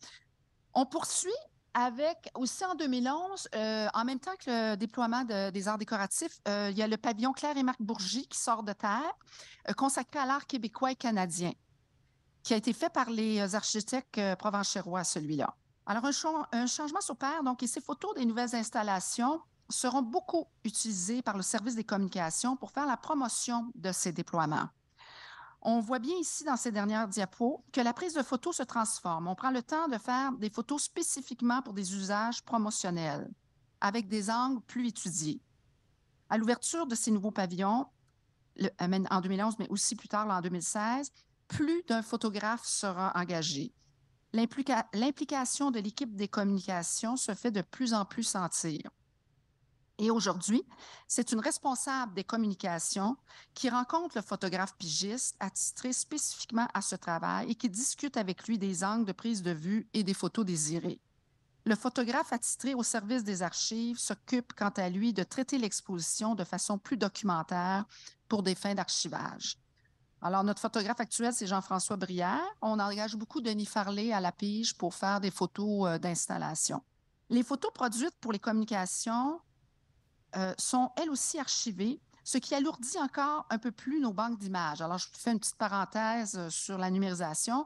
On poursuit avec aussi en 2011, euh, en même temps que le déploiement des arts décoratifs, euh, il y a le pavillon Claire et Marc Bourgie qui sort de terre, consacré à l'art québécois et canadien, qui a été fait par les architectes provenchérois celui-là. Alors, un, changement s'opère. Donc, ici, des nouvelles installations seront beaucoup utilisés par le service des communications pour faire la promotion de ces déploiements. On voit bien ici dans ces dernières diapos que la prise de photos se transforme. On prend le temps de faire des photos spécifiquement pour des usages promotionnels, avec des angles plus étudiés. À l'ouverture de ces nouveaux pavillons, euh, en 2011, mais aussi plus tard, en 2016, plus d'un photographe sera engagé. L'implication de l'équipe des communications se fait de plus en plus sentir. Et aujourd'hui, c'est une responsable des communications qui rencontre le photographe pigiste attitré spécifiquement à ce travail et qui discute avec lui des angles de prise de vue et des photos désirées. Le photographe attitré au service des archives s'occupe quant à lui de traiter l'exposition de façon plus documentaire pour des fins d'archivage. Alors, notre photographe actuel, c'est Jean-François Brière. On engage beaucoup Denis Farley à la pige pour faire des photos euh, d'installation. Les photos produites pour les communications euh, sont elles aussi archivées, ce qui alourdit encore un peu plus nos banques d'images. Alors, je fais une petite parenthèse euh, sur la numérisation.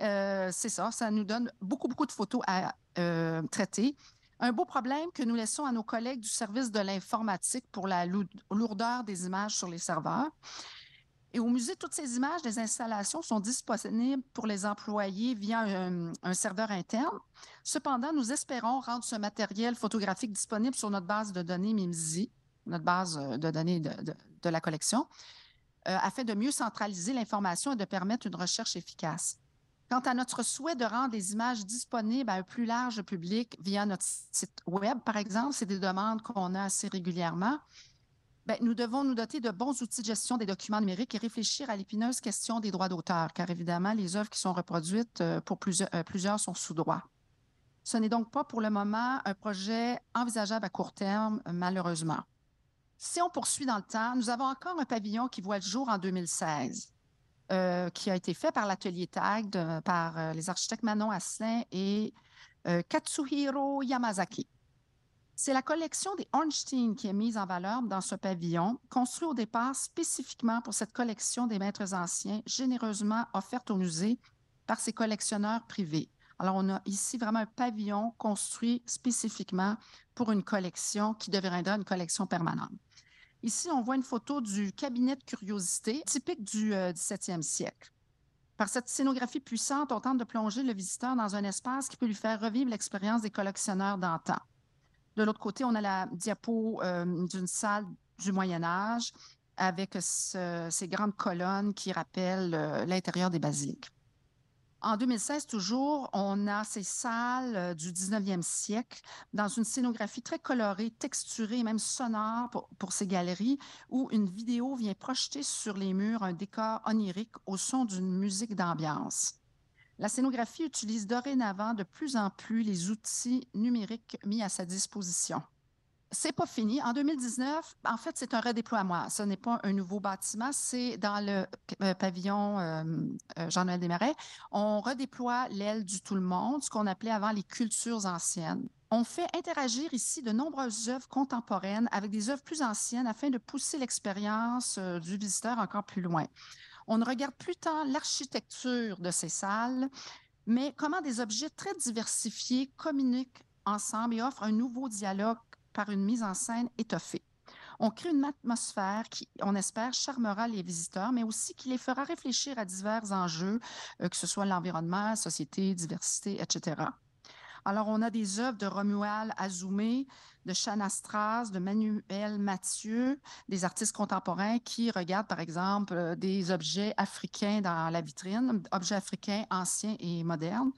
Euh, c'est ça, ça nous donne beaucoup, beaucoup de photos à traiter. Un beau problème que nous laissons à nos collègues du service de l'informatique pour la lourdeur des images sur les serveurs au musée, toutes ces images des installations sont disponibles pour les employés via un, serveur interne. Cependant, nous espérons rendre ce matériel photographique disponible sur notre base de données MIMSI, notre base euh, de données de, la collection, euh, afin de mieux centraliser l'information et de permettre une recherche efficace. Quant à notre souhait de rendre les images disponibles à un plus large public via notre site Web, par exemple, c'est des demandes qu'on a assez régulièrement. Ben, nous devons nous doter de bons outils de gestion des documents numériques et réfléchir à l'épineuse question des droits d'auteur, car évidemment, les œuvres qui sont reproduites euh, pour plusieurs, euh, plusieurs sont sous droit. Ce n'est donc pas pour le moment un projet envisageable à court terme, malheureusement. Si on poursuit dans le temps, nous avons encore un pavillon qui voit le jour en 2016, euh, qui a été fait par l'atelier TAG, par les architectes Manon Asselin et Katsuhiro Yamazaki. C'est la collection des Ornstein qui est mise en valeur dans ce pavillon, construit au départ spécifiquement pour cette collection des maîtres anciens, généreusement offerte au musée par ses collectionneurs privés. Alors, on a ici vraiment un pavillon construit spécifiquement pour une collection qui deviendra une collection permanente. Ici, on voit une photo du cabinet de curiosité typique du e siècle. Par cette scénographie puissante, on tente de plonger le visiteur dans un espace qui peut lui faire revivre l'expérience des collectionneurs d'antan. De l'autre côté, on a la diapo euh, d'une salle du Moyen Âge avec ces grandes colonnes qui rappellent euh, l'intérieur des basiliques. En 2016, toujours, on a ces salles euh, du 19e siècle dans une scénographie très colorée, texturée, même sonore pour, ces galeries, où une vidéo vient projeter sur les murs un décor onirique au son d'une musique d'ambiance. La scénographie utilise dorénavant de plus en plus les outils numériques mis à sa disposition. C'est pas fini. En 2019, en fait, c'est un redéploiement. Ce n'est pas un nouveau bâtiment, c'est dans le euh, pavillon euh, euh, Jean-Noël Desmarais. On redéploie l'aile du tout le monde, ce qu'on appelait avant les cultures anciennes. On fait interagir ici de nombreuses œuvres contemporaines avec des œuvres plus anciennes afin de pousser l'expérience du visiteur encore plus loin. On ne regarde plus tant l'architecture de ces salles, mais comment des objets très diversifiés communiquent ensemble et offrent un nouveau dialogue par une mise en scène étoffée. On crée une atmosphère qui, on espère, charmera les visiteurs, mais aussi qui les fera réfléchir à divers enjeux, euh, que ce soit l'environnement, la société, diversité, etc. Alors, on a des œuvres de Romuald Azoumé, de Chanastras, de Manuel Mathieu, des artistes contemporains qui regardent, par exemple, euh, des objets africains dans la vitrine, objets africains anciens et modernes.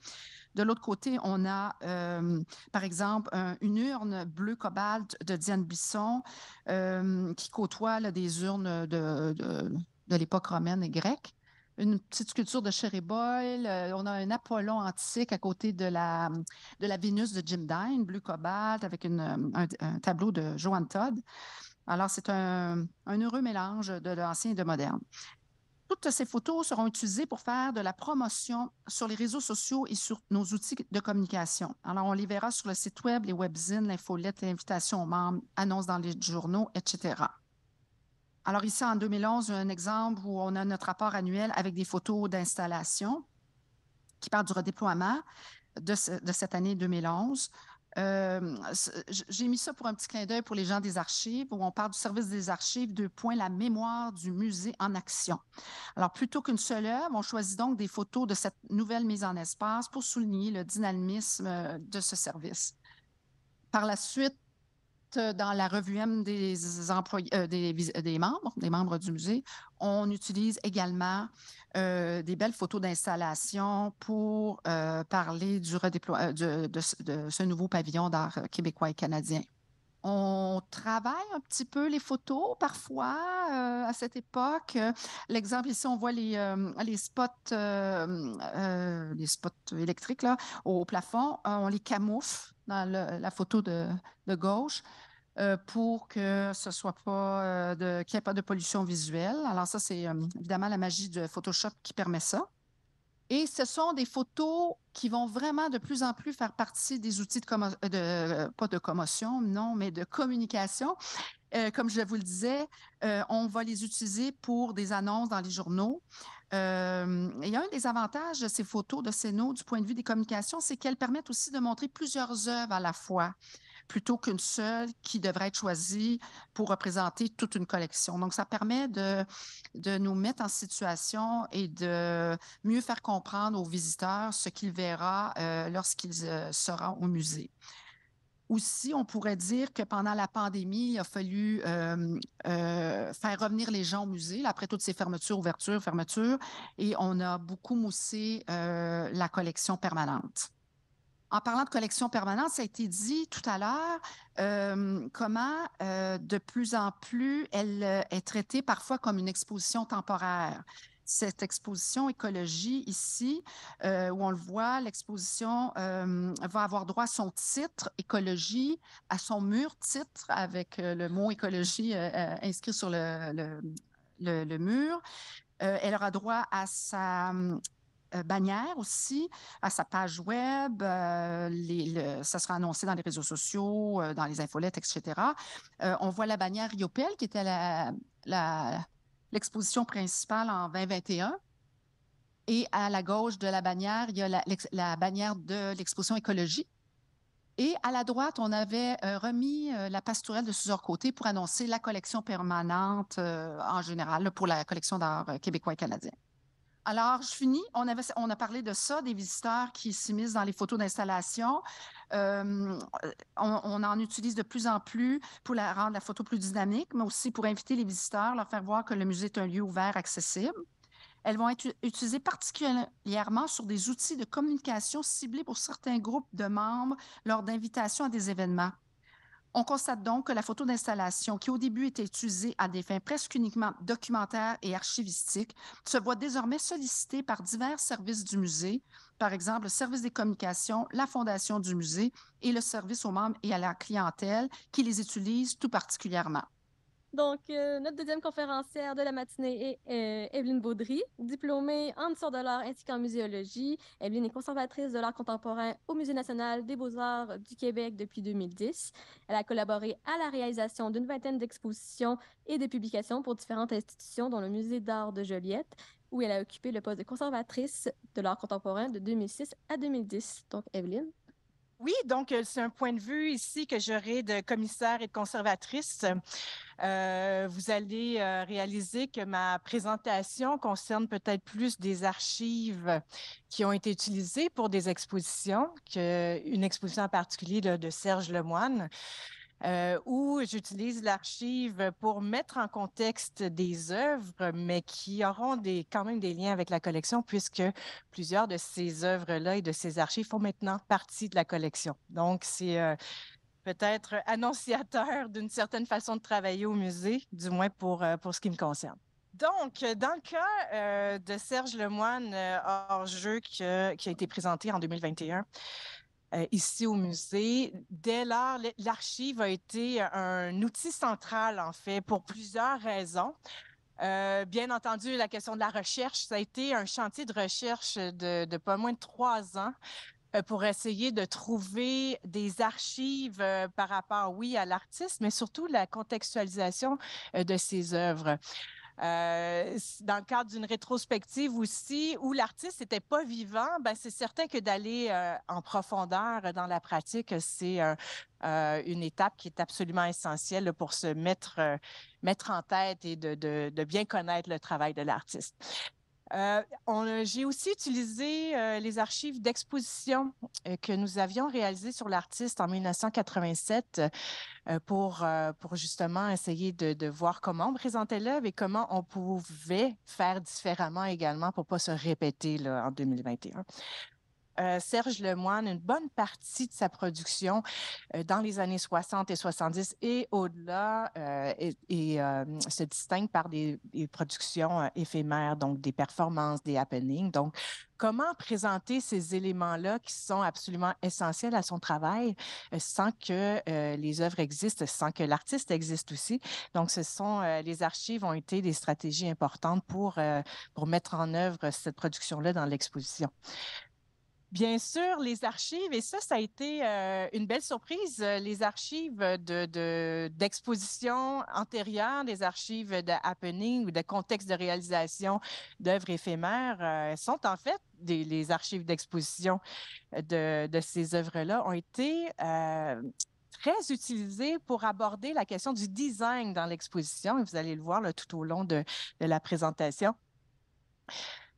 De l'autre côté, on a, euh, par exemple, une urne bleu cobalt de Diane Bisson euh, qui côtoie des urnes de l'époque romaine et grecque une petite sculpture de Sherry euh, on a un Apollon antique à côté de la, de la Vénus de Jim Dine, Blue Cobalt, avec euh, un, tableau de Joan Todd. Alors, c'est un, heureux mélange de l'ancien et de moderne. Toutes ces photos seront utilisées pour faire de la promotion sur les réseaux sociaux et sur nos outils de communication. Alors, on les verra sur le site web, les webzines, l'infolette, l'invitation aux membres, annonces dans les journaux, etc. Alors ici, en 2011, un exemple où on a notre rapport annuel avec des photos d'installation qui part du redéploiement de, cette année 2011. Euh, j'ai mis ça pour un petit clin d'œil pour les gens des archives, où on parle du service des archives, de point la mémoire du musée en action. Alors, plutôt qu'une seule œuvre, on choisit donc des photos de cette nouvelle mise en espace pour souligner le dynamisme euh, de ce service. Par la suite, euh, dans la revue M des, employés, euh, euh, des, membres, des membres du musée, on utilise également des belles photos d'installation pour parler du redéploiement de, ce nouveau pavillon d'art québécois et canadien on travaille un petit peu les photos parfois euh, à cette époque. Euh, l'exemple ici, on voit les, euh, les spots, les spots électriques au plafond. on les camoufle dans la photo de, gauche. pour que ce soit pas qu'il n'y ait pas de pollution visuelle. Alors ça, c'est évidemment la magie de Photoshop qui permet ça. Et ce sont des photos qui vont vraiment de plus en plus faire partie des outils de, euh, euh, pas de commotion, non, mais de communication. Euh, comme je vous le disais, on va les utiliser pour des annonces dans les journaux. et un des avantages de ces photos de Céno du point de vue des communications, c'est qu'elles permettent aussi de montrer plusieurs œuvres à la fois plutôt qu'une seule qui devrait être choisie pour représenter toute une collection. Donc, ça permet de, de nous mettre en situation et de mieux faire comprendre aux visiteurs ce qu'ils verront euh, lorsqu'ils euh, seront au musée. Aussi, on pourrait dire que pendant la pandémie, il a fallu euh, faire revenir les gens au musée après toutes ces fermetures, ouvertures, fermetures, et on a beaucoup moussé la collection permanente. En parlant de collection permanente, ça a été dit tout à l'heure, euh, comment euh, de plus en plus elle euh, est traitée parfois comme une exposition temporaire cette exposition écologie ici, où on le voit, l'exposition va avoir droit à son titre écologie, à son mur titre avec le mot écologie inscrit sur le, le mur. elle aura droit à sa euh, bannière aussi, à sa page web. Euh, ça sera annoncé dans les réseaux sociaux, euh, dans les infolettes, etc. on voit la bannière Yopel qui était la, l'exposition principale en 2021. Et à la gauche de la bannière, il y a la, bannière de l'exposition écologie. Et à la droite, on avait remis la pastourelle de Suzor-Côté pour annoncer la collection permanente en général pour la collection d'art québécois et canadien. Alors, je finis. On, a parlé de ça, des visiteurs qui s'immiscent dans les photos d'installation. Euh, on, en utilise de plus en plus pour rendre la photo plus dynamique, mais aussi pour inviter les visiteurs, leur faire voir que le musée est un lieu ouvert, accessible. Elles vont être utilisées particulièrement sur des outils de communication ciblés pour certains groupes de membres lors d'invitations à des événements. On constate donc que la photo d'installation, qui au début était utilisée à des fins presque uniquement documentaires et archivistiques, se voit désormais sollicitée par divers services du musée, par exemple le service des communications, la fondation du musée et le service aux membres et à la clientèle qui les utilisent tout particulièrement. Donc, euh, notre deuxième conférencière de la matinée est euh, Evelyne Baudry, diplômée en histoire de l'art ainsi qu'en muséologie. Evelyne est conservatrice de l'art contemporain au Musée national des beaux-arts du Québec depuis 2010. Elle a collaboré à la réalisation d'une vingtaine d'expositions et de publications pour différentes institutions, dont le Musée d'art de Joliette, où elle a occupé le poste de conservatrice de l'art contemporain de 2006 à 2010. Donc, Evelyne, oui, donc euh, c'est un point de vue ici que j'aurai de commissaire et de conservatrice. Euh, vous allez euh, réaliser que ma présentation concerne peut-être plus des archives qui ont été utilisées pour des expositions qu'une exposition en particulier de Serge Lemoine. Euh, où j'utilise l'archive pour mettre en contexte des œuvres, mais qui auront des, quand même des liens avec la collection, puisque plusieurs de ces œuvres-là et de ces archives font maintenant partie de la collection. Donc, c'est euh, peut-être annonciateur d'une certaine façon de travailler au musée, du moins pour, euh, pour ce qui me concerne. Donc, dans le cas de Serge Lemoine, hors-jeu qui a été présenté en 2021, euh, ici au musée. Dès lors, l'archive a été euh, un outil central, en fait, pour plusieurs raisons. Euh, bien entendu, la question de la recherche, ça a été un chantier de recherche de, de pas moins de trois ans pour essayer de trouver des archives par rapport, oui, à l'artiste, mais surtout la contextualisation de ses œuvres. Euh, dans le cadre d'une rétrospective aussi, où l'artiste n'était pas vivant, ben, c'est certain que d'aller euh, en profondeur dans la pratique, c'est euh, une étape qui est absolument essentielle pour se mettre, mettre en tête et de, de bien connaître le travail de l'artiste. Euh, j'ai aussi utilisé euh, les archives d'exposition euh, que nous avions réalisées sur l'artiste en 1987 pour, justement essayer de, voir comment on présentait l'œuvre et comment on pouvait faire différemment également pour ne pas se répéter en 2021. Euh, Serge Lemoine une bonne partie de sa production euh, dans les années 60 et 70 et au-delà euh, et, se distingue par des, productions éphémères, donc des performances, des happenings. Donc, comment présenter ces éléments-là qui sont absolument essentiels à son travail sans que les œuvres existent, sans que l'artiste existe aussi. Donc, ce sont les archives ont été des stratégies importantes pour, pour mettre en œuvre cette production-là dans l'exposition. Bien sûr, les archives, et ça, ça a été euh, une belle surprise, euh, les archives d'expositions de, de antérieures, les archives de happening ou de contexte de réalisation d'œuvres éphémères euh, sont en fait des, les archives d'exposition de, ces œuvres-là ont été très utilisées pour aborder la question du design dans l'exposition. Vous allez le voir tout au long de, de la présentation.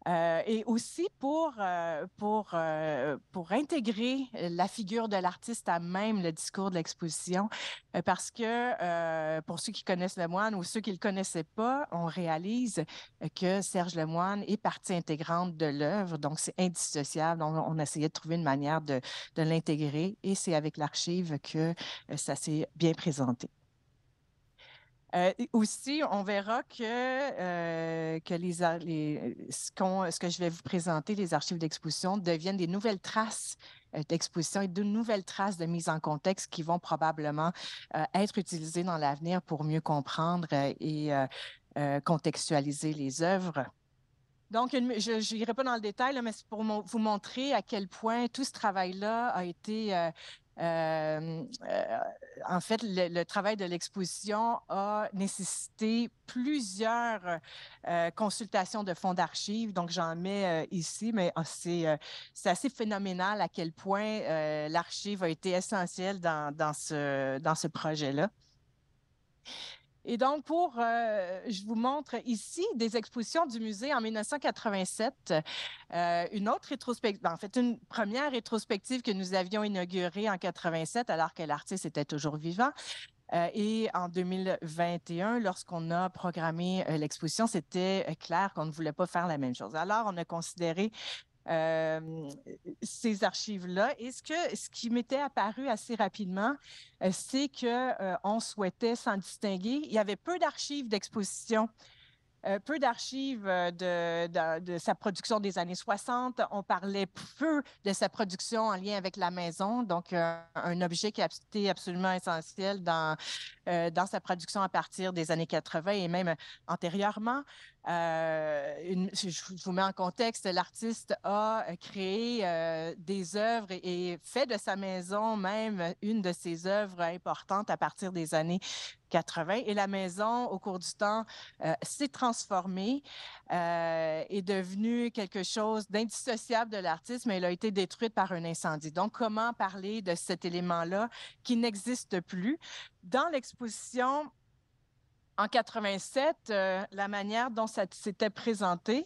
Euh, et aussi pour, euh, pour, euh, pour intégrer la figure de l'artiste à même le discours de l'exposition, parce que pour ceux qui connaissent Lemoine ou ceux qui ne le connaissaient pas, on réalise que Serge Lemoine est partie intégrante de l'œuvre, donc c'est indissociable. On, on essayait de trouver une manière de, de l'intégrer et c'est avec l'archive que ça s'est bien présenté. Euh, aussi, on verra que, euh, que les, ce, que je vais vous présenter, les archives d'exposition, deviennent des nouvelles traces euh, d'exposition et de nouvelles traces de mise en contexte qui vont probablement être utilisées dans l'avenir pour mieux comprendre et contextualiser les œuvres. Donc, je n'irai pas dans le détail, mais c'est pour vous montrer à quel point tout ce travail-là a été euh, euh, en fait, le, travail de l'exposition a nécessité plusieurs euh, consultations de fonds d'archives. Donc, j'en mets ici, mais ah, c'est assez phénoménal à quel point l'archive a été essentielle dans, ce, dans ce projet-là. Et donc, pour, euh, je vous montre ici des expositions du musée en 1987, euh, une autre rétrospective, ben, en fait, une première rétrospective que nous avions inaugurée en 87, alors que l'artiste était toujours vivant. Euh, et en 2021, lorsqu'on a programmé l'exposition, c'était clair qu'on ne voulait pas faire la même chose. Alors, on a considéré euh, ces archives-là. Et ce, que, ce qui m'était apparu assez rapidement, euh, c'est que euh, on souhaitait s'en distinguer. Il y avait peu d'archives d'exposition. peu d'archives de, sa production des années 60. On parlait peu de sa production en lien avec la maison, donc un objet qui a été absolument essentiel dans, dans sa production à partir des années 80 et même antérieurement. Euh, une, je, vous mets en contexte, l'artiste a euh, créé euh, des œuvres et, fait de sa maison même une de ses œuvres importantes à partir des années 80. Et la maison, au cours du temps, s'est transformée, est devenue quelque chose d'indissociable de l'artiste, mais elle a été détruite par un incendie. Donc, comment parler de cet élément-là qui n'existe plus? Dans l'exposition, en 87, euh, la manière dont ça s'était présenté.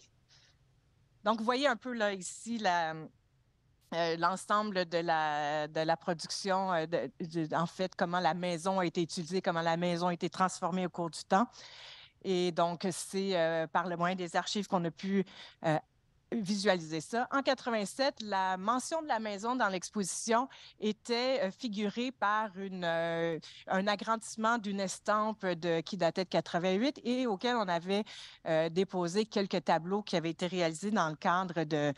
Donc, vous voyez un peu là ici euh, l'ensemble de la, de la production, euh, en fait, comment la maison a été utilisée, comment la maison a été transformée au cours du temps. Et donc, c'est par le moyen des archives qu'on a pu visualiser ça. En 87, la mention de la maison dans l'exposition était euh, figurée par euh, un agrandissement d'une estampe qui datait de 88 et auquel on avait euh, déposé quelques tableaux qui avaient été réalisés dans le cadre de,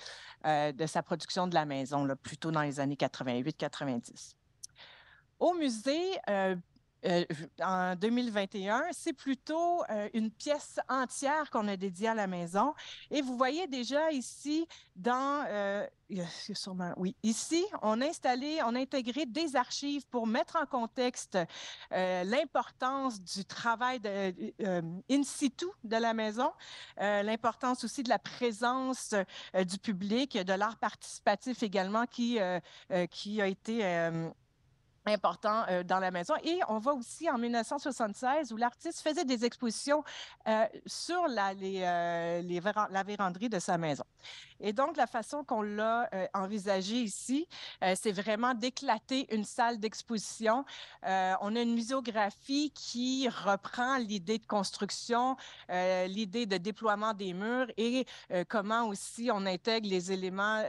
de sa production de la maison, plutôt dans les années 88-90. Au musée, euh, en 2021, c'est plutôt euh, une pièce entière qu'on a dédiée à la maison. Et vous voyez déjà ici, dans, euh, sûrement, oui, ici, on a installé, on a intégré des archives pour mettre en contexte l'importance du travail de, in situ de la maison, l'importance aussi de la présence du public, de l'art participatif également qui, qui a été important euh, dans la maison. Et on va aussi en 1976 où l'artiste faisait des expositions euh, sur la, les, euh, la véranderie de sa maison. Et donc, la façon qu'on l'a envisagé ici, c'est vraiment d'éclater une salle d'exposition. on a une muséographie qui reprend l'idée de construction, l'idée de déploiement des murs et comment aussi on intègre les éléments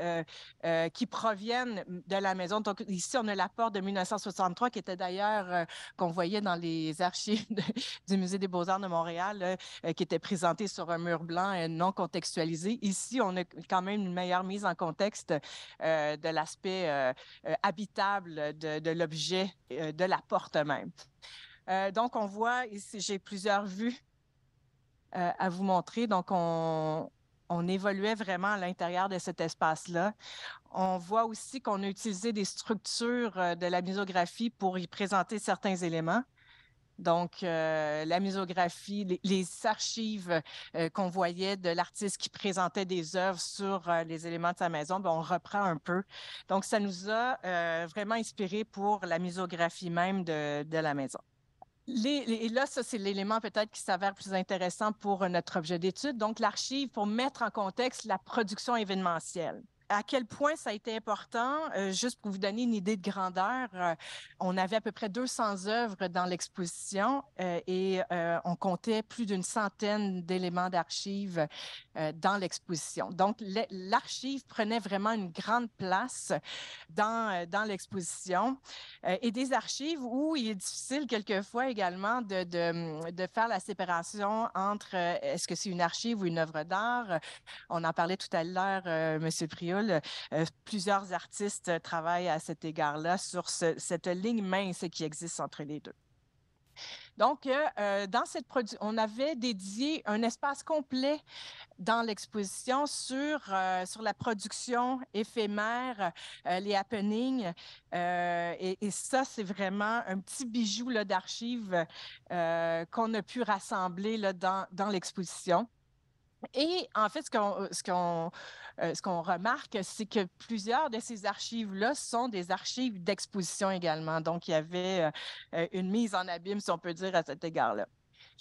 qui proviennent de la maison. Donc, ici, on a la porte de 1976 63 qui était d'ailleurs euh, qu'on voyait dans les archives du Musée des beaux-arts de Montréal, euh, euh, qui était présenté sur un mur blanc et non contextualisé. Ici, on a quand même une meilleure mise en contexte de l'aspect habitable de, de l'objet, de la porte même. donc, on voit ici, j'ai plusieurs vues à vous montrer. Donc, on, on évoluait vraiment à l'intérieur de cet espace-là. On voit aussi qu'on a utilisé des structures euh, de la misographie pour y présenter certains éléments. Donc, euh, la misographie, les, archives euh, qu'on voyait de l'artiste qui présentait des œuvres sur les éléments de sa maison, ben, on reprend un peu. Donc, ça nous a vraiment inspiré pour la misographie même de la maison et là, ça, c'est l'élément peut-être qui s'avère plus intéressant pour euh, notre objet d'étude. Donc, l'archive pour mettre en contexte la production événementielle à quel point ça a été important, euh, juste pour vous donner une idée de grandeur, euh, on avait à peu près 200 œuvres dans l'exposition euh, et on comptait plus d'une centaine d'éléments d'archives dans l'exposition. Donc, l'archive prenait vraiment une grande place dans, dans l'exposition et des archives où il est difficile quelquefois également de, de, hum, de faire la séparation entre est-ce que c'est une archive ou une œuvre d'art. On en parlait tout à l'heure, Monsieur Priol euh, plusieurs artistes euh, travaillent à cet égard-là sur cette ligne mince qui existe entre les deux. Donc, euh, dans cette on avait dédié un espace complet dans l'exposition sur, sur la production éphémère, les happenings. Et, ça, c'est vraiment un petit bijou d'archives qu'on a pu rassembler dans l'exposition. Et en fait, euh, ce qu'on remarque, c'est que plusieurs de ces archives-là sont des archives d'exposition également. Donc, il y avait euh, euh, une mise en abîme, si on peut dire, à cet égard-là.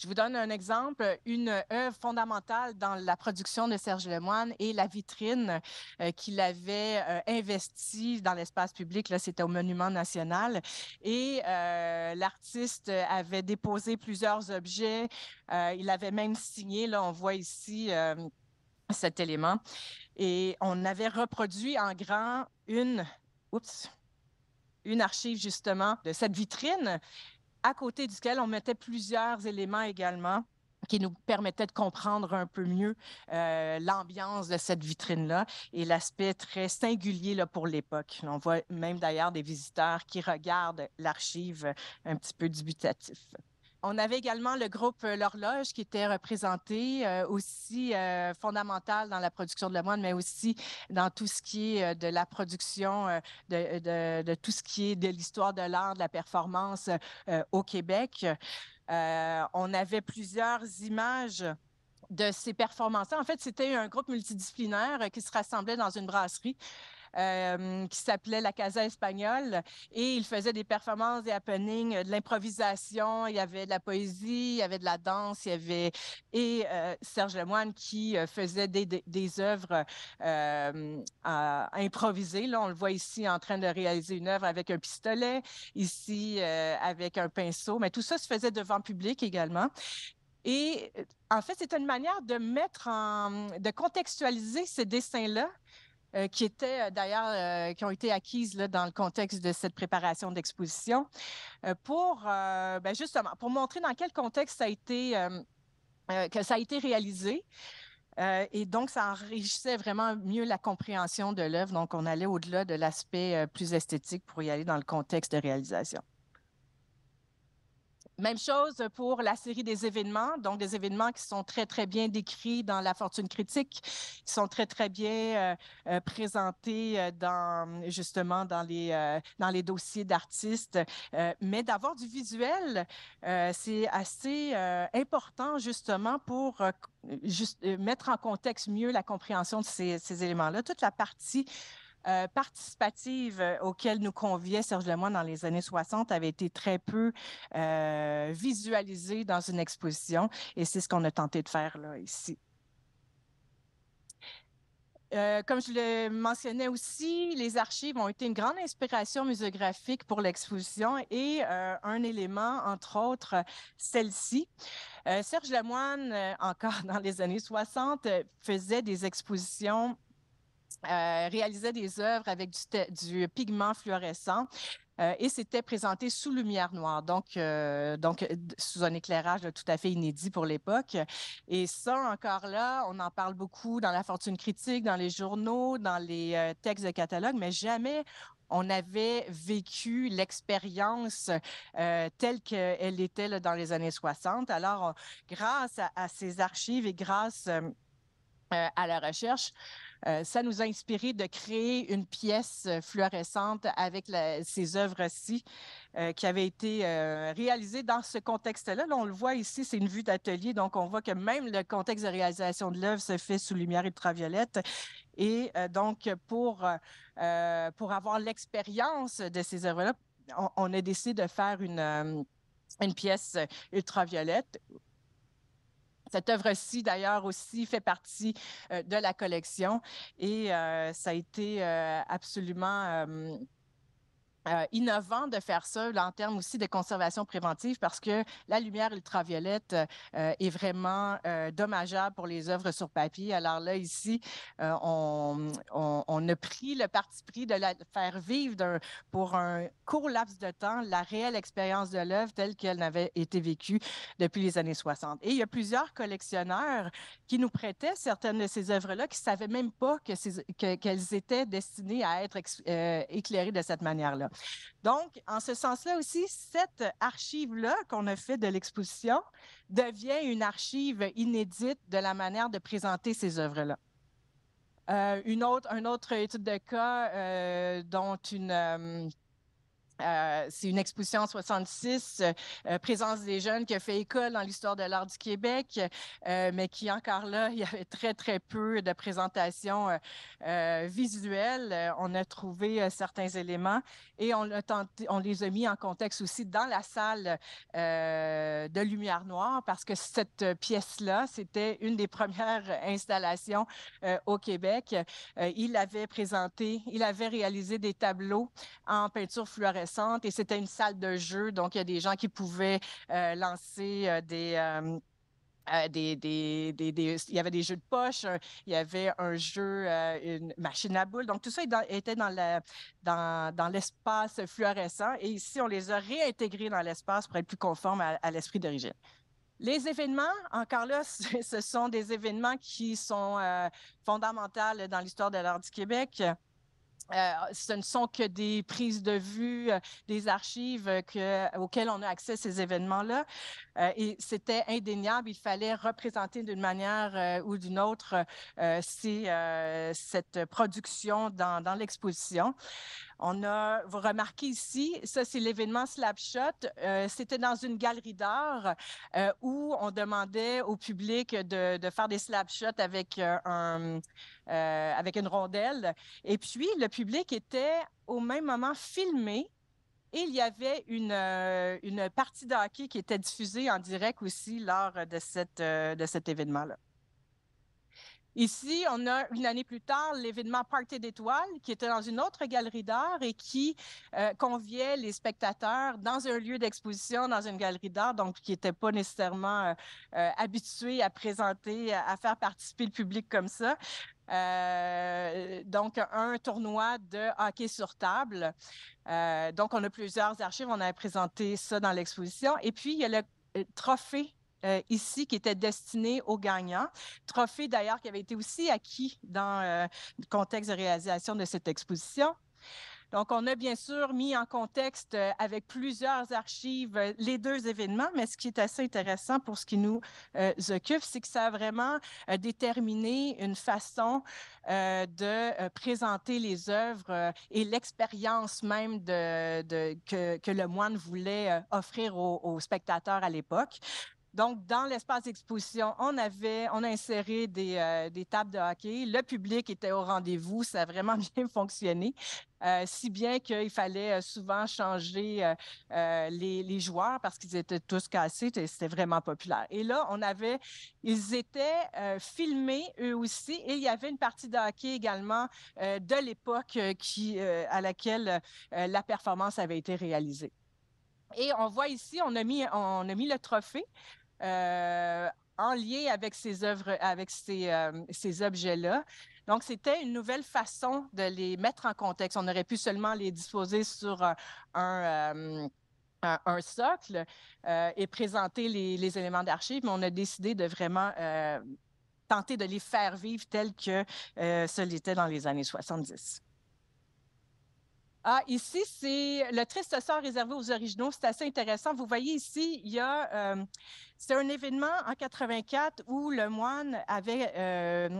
Je vous donne un exemple, une œuvre fondamentale dans la production de Serge Lemoine et la vitrine euh, qu'il avait euh, investie dans l'espace public. Là, c'était au Monument national. Et euh, l'artiste avait déposé plusieurs objets. il avait même signé, là, on voit ici cet élément. Et on avait reproduit en grand une, oups, une archive justement de cette vitrine à côté duquel on mettait plusieurs éléments également qui nous permettaient de comprendre un peu mieux euh, l'ambiance de cette vitrine-là et l'aspect très singulier là, pour l'époque. On voit même d'ailleurs des visiteurs qui regardent l'archive euh, un petit peu débutatif. On avait également le groupe euh, L'Horloge qui était représenté, euh, aussi euh, fondamental dans la production de la Monde, mais aussi dans tout ce qui est de la production, de, tout ce qui est de l'histoire de l'art, de la performance au Québec. on avait plusieurs images de ces performances. En fait, c'était un groupe multidisciplinaire qui se rassemblait dans une brasserie euh, qui s'appelait La Casa Espagnole. Et il faisait des performances, des happenings, euh, de l'improvisation. Il y avait de la poésie, il y avait de la danse, il y avait. Et euh, Serge Lemoine qui faisait des, des, œuvres improvisées. Là, on le voit ici en train de réaliser une œuvre avec un pistolet, ici avec un pinceau. Mais tout ça se faisait devant public également. Et en fait, c'est une manière de mettre en, de contextualiser ces dessins-là euh, qui étaient euh, d'ailleurs, euh, qui ont été acquises dans le contexte de cette préparation d'exposition, pour ben, justement, pour montrer dans quel contexte ça a été, que ça a été réalisé. et donc, ça enrichissait vraiment mieux la compréhension de l'œuvre. Donc, on allait au-delà de l'aspect plus esthétique pour y aller dans le contexte de réalisation. Même chose pour la série des événements, donc des événements qui sont très, très bien décrits dans la fortune critique, qui sont très, très bien euh, euh, présentés euh, dans, justement, dans les, dans les dossiers d'artistes. mais d'avoir du visuel, c'est assez important, justement, pour juste, mettre en contexte mieux la compréhension de ces, ces éléments-là. Toute la partie euh, participative participatives euh, auxquelles nous conviait Serge Lemoyne dans les années 60 avait été très peu euh, dans une exposition et c'est ce qu'on a tenté de faire là ici. Euh, comme je le mentionnais aussi, les archives ont été une grande inspiration muséographique pour l'exposition et un élément, entre autres, celle-ci. Serge Lemoine, encore dans les années 60, faisait des expositions euh, réalisait des œuvres avec du, du pigment fluorescent. Euh, et c'était présenté sous lumière noire, donc, euh, donc sous un éclairage tout à fait inédit pour l'époque. Et ça, encore là, on en parle beaucoup dans la fortune critique, dans les journaux, dans les textes de catalogue, mais jamais on avait vécu l'expérience telle qu'elle était dans les années 60. Alors, grâce à, ces archives et grâce à la recherche, euh, ça nous a inspiré de créer une pièce euh, fluorescente avec ces œuvres-ci euh, qui avaient été réalisées dans ce contexte-là. on le voit ici, c'est une vue d'atelier, donc on voit que même le contexte de réalisation de l'œuvre se fait sous lumière ultraviolette. Et donc, pour, pour avoir l'expérience de ces œuvres-là, on, on, a décidé de faire une une pièce ultraviolette cette œuvre-ci, d'ailleurs, aussi fait partie euh, de la collection et euh, ça a été euh, absolument euh, innovant de faire ça en termes aussi de conservation préventive parce que la lumière ultraviolette euh, est vraiment euh, dommageable pour les œuvres sur papier. Alors là, ici, on, a pris le parti pris de la faire vivre pour un court laps de temps la réelle expérience de l'œuvre telle qu'elle n'avait été vécue depuis les années 60. Et il y a plusieurs collectionneurs qui nous prêtaient certaines de ces œuvres-là qui ne savaient même pas qu'elles que, étaient destinées à être éclairées de cette manière-là. Donc, en ce sens-là aussi, cette archive-là qu'on a fait de l'exposition devient une archive inédite de la manière de présenter ces œuvres-là. Euh, une autre, autre étude de cas euh, dont une, euh, euh, c'est une exposition en 66, euh, euh, présence des jeunes qui a fait école dans l'histoire de l'art du Québec, mais qui encore là, il y avait très très peu de présentations visuelles. On a trouvé certains éléments et on, on les a mis en contexte aussi dans la salle de lumière noire parce que cette pièce-là, c'était une des premières installations au Québec. il avait présenté, il avait réalisé des tableaux en peinture fluorescente et c'était une salle de jeu, donc il y a des gens qui pouvaient euh, lancer euh, euh, des... il y avait des jeux de poche, il y avait un jeu, une machine à boules. Donc, tout ça était dans, dans, l'espace fluorescent. Et ici, on les a réintégrés dans l'espace pour être plus conformes à, à l'esprit d'origine. Les événements, encore là, ce sont des événements qui sont fondamentaux dans l'histoire de l'art du Québec. Euh, ce ne sont que des prises de vue, euh, des archives euh, que, auxquelles on a accès à ces événements-là. et c'était indéniable, il fallait représenter d'une manière ou d'une autre cette production dans, dans l'exposition. On a, vous remarquez ici, ça c'est l'événement Slapshot. Euh, c'était dans une galerie d'art euh, où on demandait au public de, faire des slapshots avec euh, un, avec une rondelle. Et puis le public était au même moment filmé. Et il y avait une, partie d'hockey qui était diffusée en direct aussi lors de, cette, de cet événement-là. Ici, on a une année plus tard l'événement Party d'étoiles qui était dans une autre galerie d'art et qui euh, conviait les spectateurs dans un lieu d'exposition, dans une galerie d'art, donc qui n'était pas nécessairement euh, euh, habitué à présenter, à, faire participer le public comme ça. donc, un tournoi de hockey sur table. donc, on a plusieurs archives. On a présenté ça dans l'exposition. Et puis, il y a le trophée euh, ici qui était destiné aux gagnants. Trophée d'ailleurs qui avait été aussi acquis dans le euh, contexte de réalisation de cette exposition. Donc, on a bien sûr mis en contexte euh, avec plusieurs archives les deux événements, mais ce qui est assez intéressant pour ce qui nous occupe, c'est que ça a vraiment déterminé une façon de présenter les œuvres et l'expérience même de, que, le moine voulait offrir aux spectateurs à l'époque. Donc, dans l'espace d'exposition, on avait, on a inséré euh, des, tables de hockey. Le public était au rendez-vous. Ça a vraiment bien fonctionné. Euh, si bien qu'il fallait euh, souvent changer les, joueurs parce qu'ils étaient tous cassés. C'était vraiment populaire. Et là, on avait, ils étaient filmés eux aussi. Et il y avait une partie de hockey également de l'époque qui, à laquelle la performance avait été réalisée. Et on voit ici, on a mis, on a mis le trophée euh, en lien avec ces œuvres, avec ces, euh, ces objets-là. Donc, c'était une nouvelle façon de les mettre en contexte. On aurait pu seulement les disposer sur euh, un, un, socle et présenter les, les éléments d'archives, mais on a décidé de vraiment tenter de les faire vivre tels que cela était dans les années 70. Ah, ici, c'est le triste sort réservé aux originaux. C'est assez intéressant. Vous voyez ici, il euh, c'est un événement en 84 où le moine avait euh,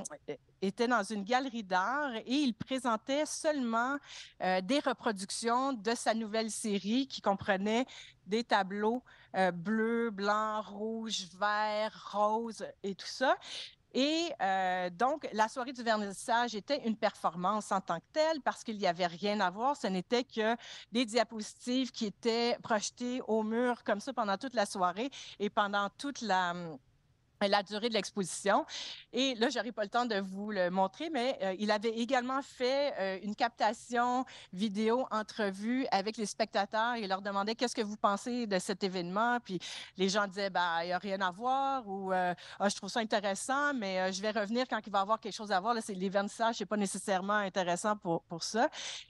était dans une galerie d'art et il présentait seulement euh, des reproductions de sa nouvelle série qui comprenait des tableaux bleus, blancs, rouges, verts, roses et tout ça. Et euh, donc, la soirée du vernissage était une performance en tant que telle parce qu'il n'y avait rien à voir. Ce n'était que des diapositives qui étaient projetées au mur comme ça pendant toute la soirée et pendant toute la hum, la durée de l'exposition. Et là, n'aurai pas le temps de vous le montrer, mais euh, il avait également fait euh, une captation vidéo entrevue avec les spectateurs. Il leur demandait qu'est-ce que vous pensez de cet événement. Puis les gens disaient, bah, il n'y a rien à voir ou euh, ah, je trouve ça intéressant, mais je vais revenir quand il va y avoir quelque chose à voir. Là, c'est l'évernissage, c'est pas nécessairement intéressant pour, pour ça.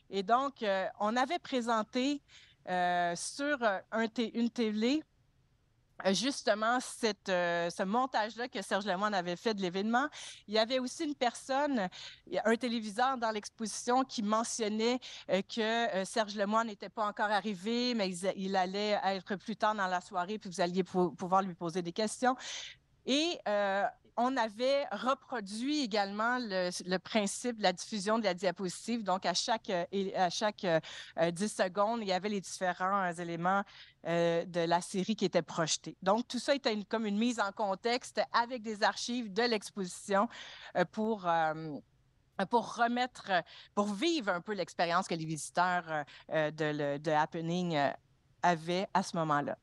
Et donc, on avait présenté sur un une télé justement cette, euh, ce montage-là que Serge Lemoine avait fait de l'événement. Il y avait aussi une personne, un téléviseur dans l'exposition qui mentionnait euh, que euh, Serge Lemoine n'était pas encore arrivé, mais il, allait être plus tard dans la soirée, puis vous alliez pouvoir lui poser des questions. Et euh, on avait reproduit également le, principe de la diffusion de la diapositive. Donc, à chaque, euh, à 10 euh, euh, secondes, il y avait les différents éléments de la série qui étaient projetés. Donc, tout ça était comme une mise en contexte avec des archives de l'exposition pour remettre, pour vivre un peu l'expérience que les visiteurs de, de Happening avaient à ce moment-là.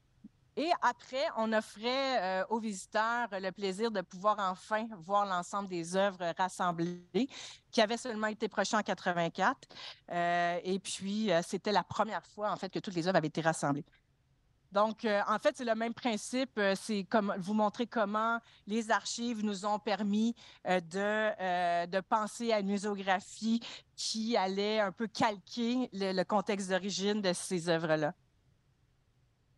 Et après, on offrait euh, aux visiteurs le plaisir de pouvoir enfin voir l'ensemble des œuvres rassemblées qui avaient seulement été projetées en 84. Euh, et puis, euh, c'était la première fois, en fait, que toutes les œuvres avaient été rassemblées. Donc, en fait, c'est le même principe. c'est comme vous montrer comment les archives nous ont permis de, de, penser à une usographie qui allait un peu calquer le contexte d'origine de ces œuvres-là.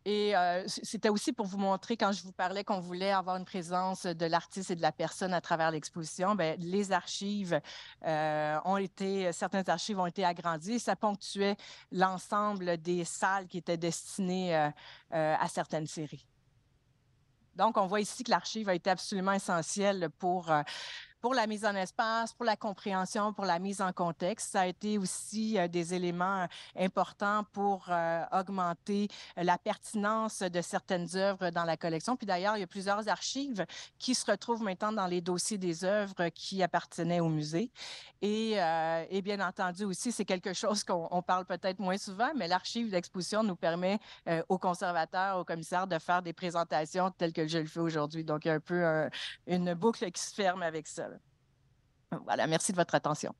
Et euh, c'était aussi pour vous montrer, quand je vous parlais qu'on voulait avoir une présence de l'artiste et de la personne à travers l'exposition, ben, les archives euh, ont été, certaines archives ont été agrandies. Ça ponctuait l'ensemble des salles qui étaient destinées euh, à certaines séries. Donc, on voit ici que l'archive a été absolument essentielle pour pour la mise en espace, pour la compréhension, pour la mise en contexte. Ça a été aussi euh, des éléments euh, importants pour euh, augmenter la pertinence de certaines œuvres dans la collection. Puis d'ailleurs, il y a plusieurs archives qui se retrouvent maintenant dans les dossiers des œuvres qui appartenaient au musée. Et, bien entendu aussi, c'est quelque chose qu'on parle peut-être moins souvent, mais l'archive d'exposition nous permet aux conservateurs, aux commissaires de faire des présentations telles que je le fais aujourd'hui. Donc, il y a un peu une boucle qui se ferme avec ça. Voilà, merci de votre attention.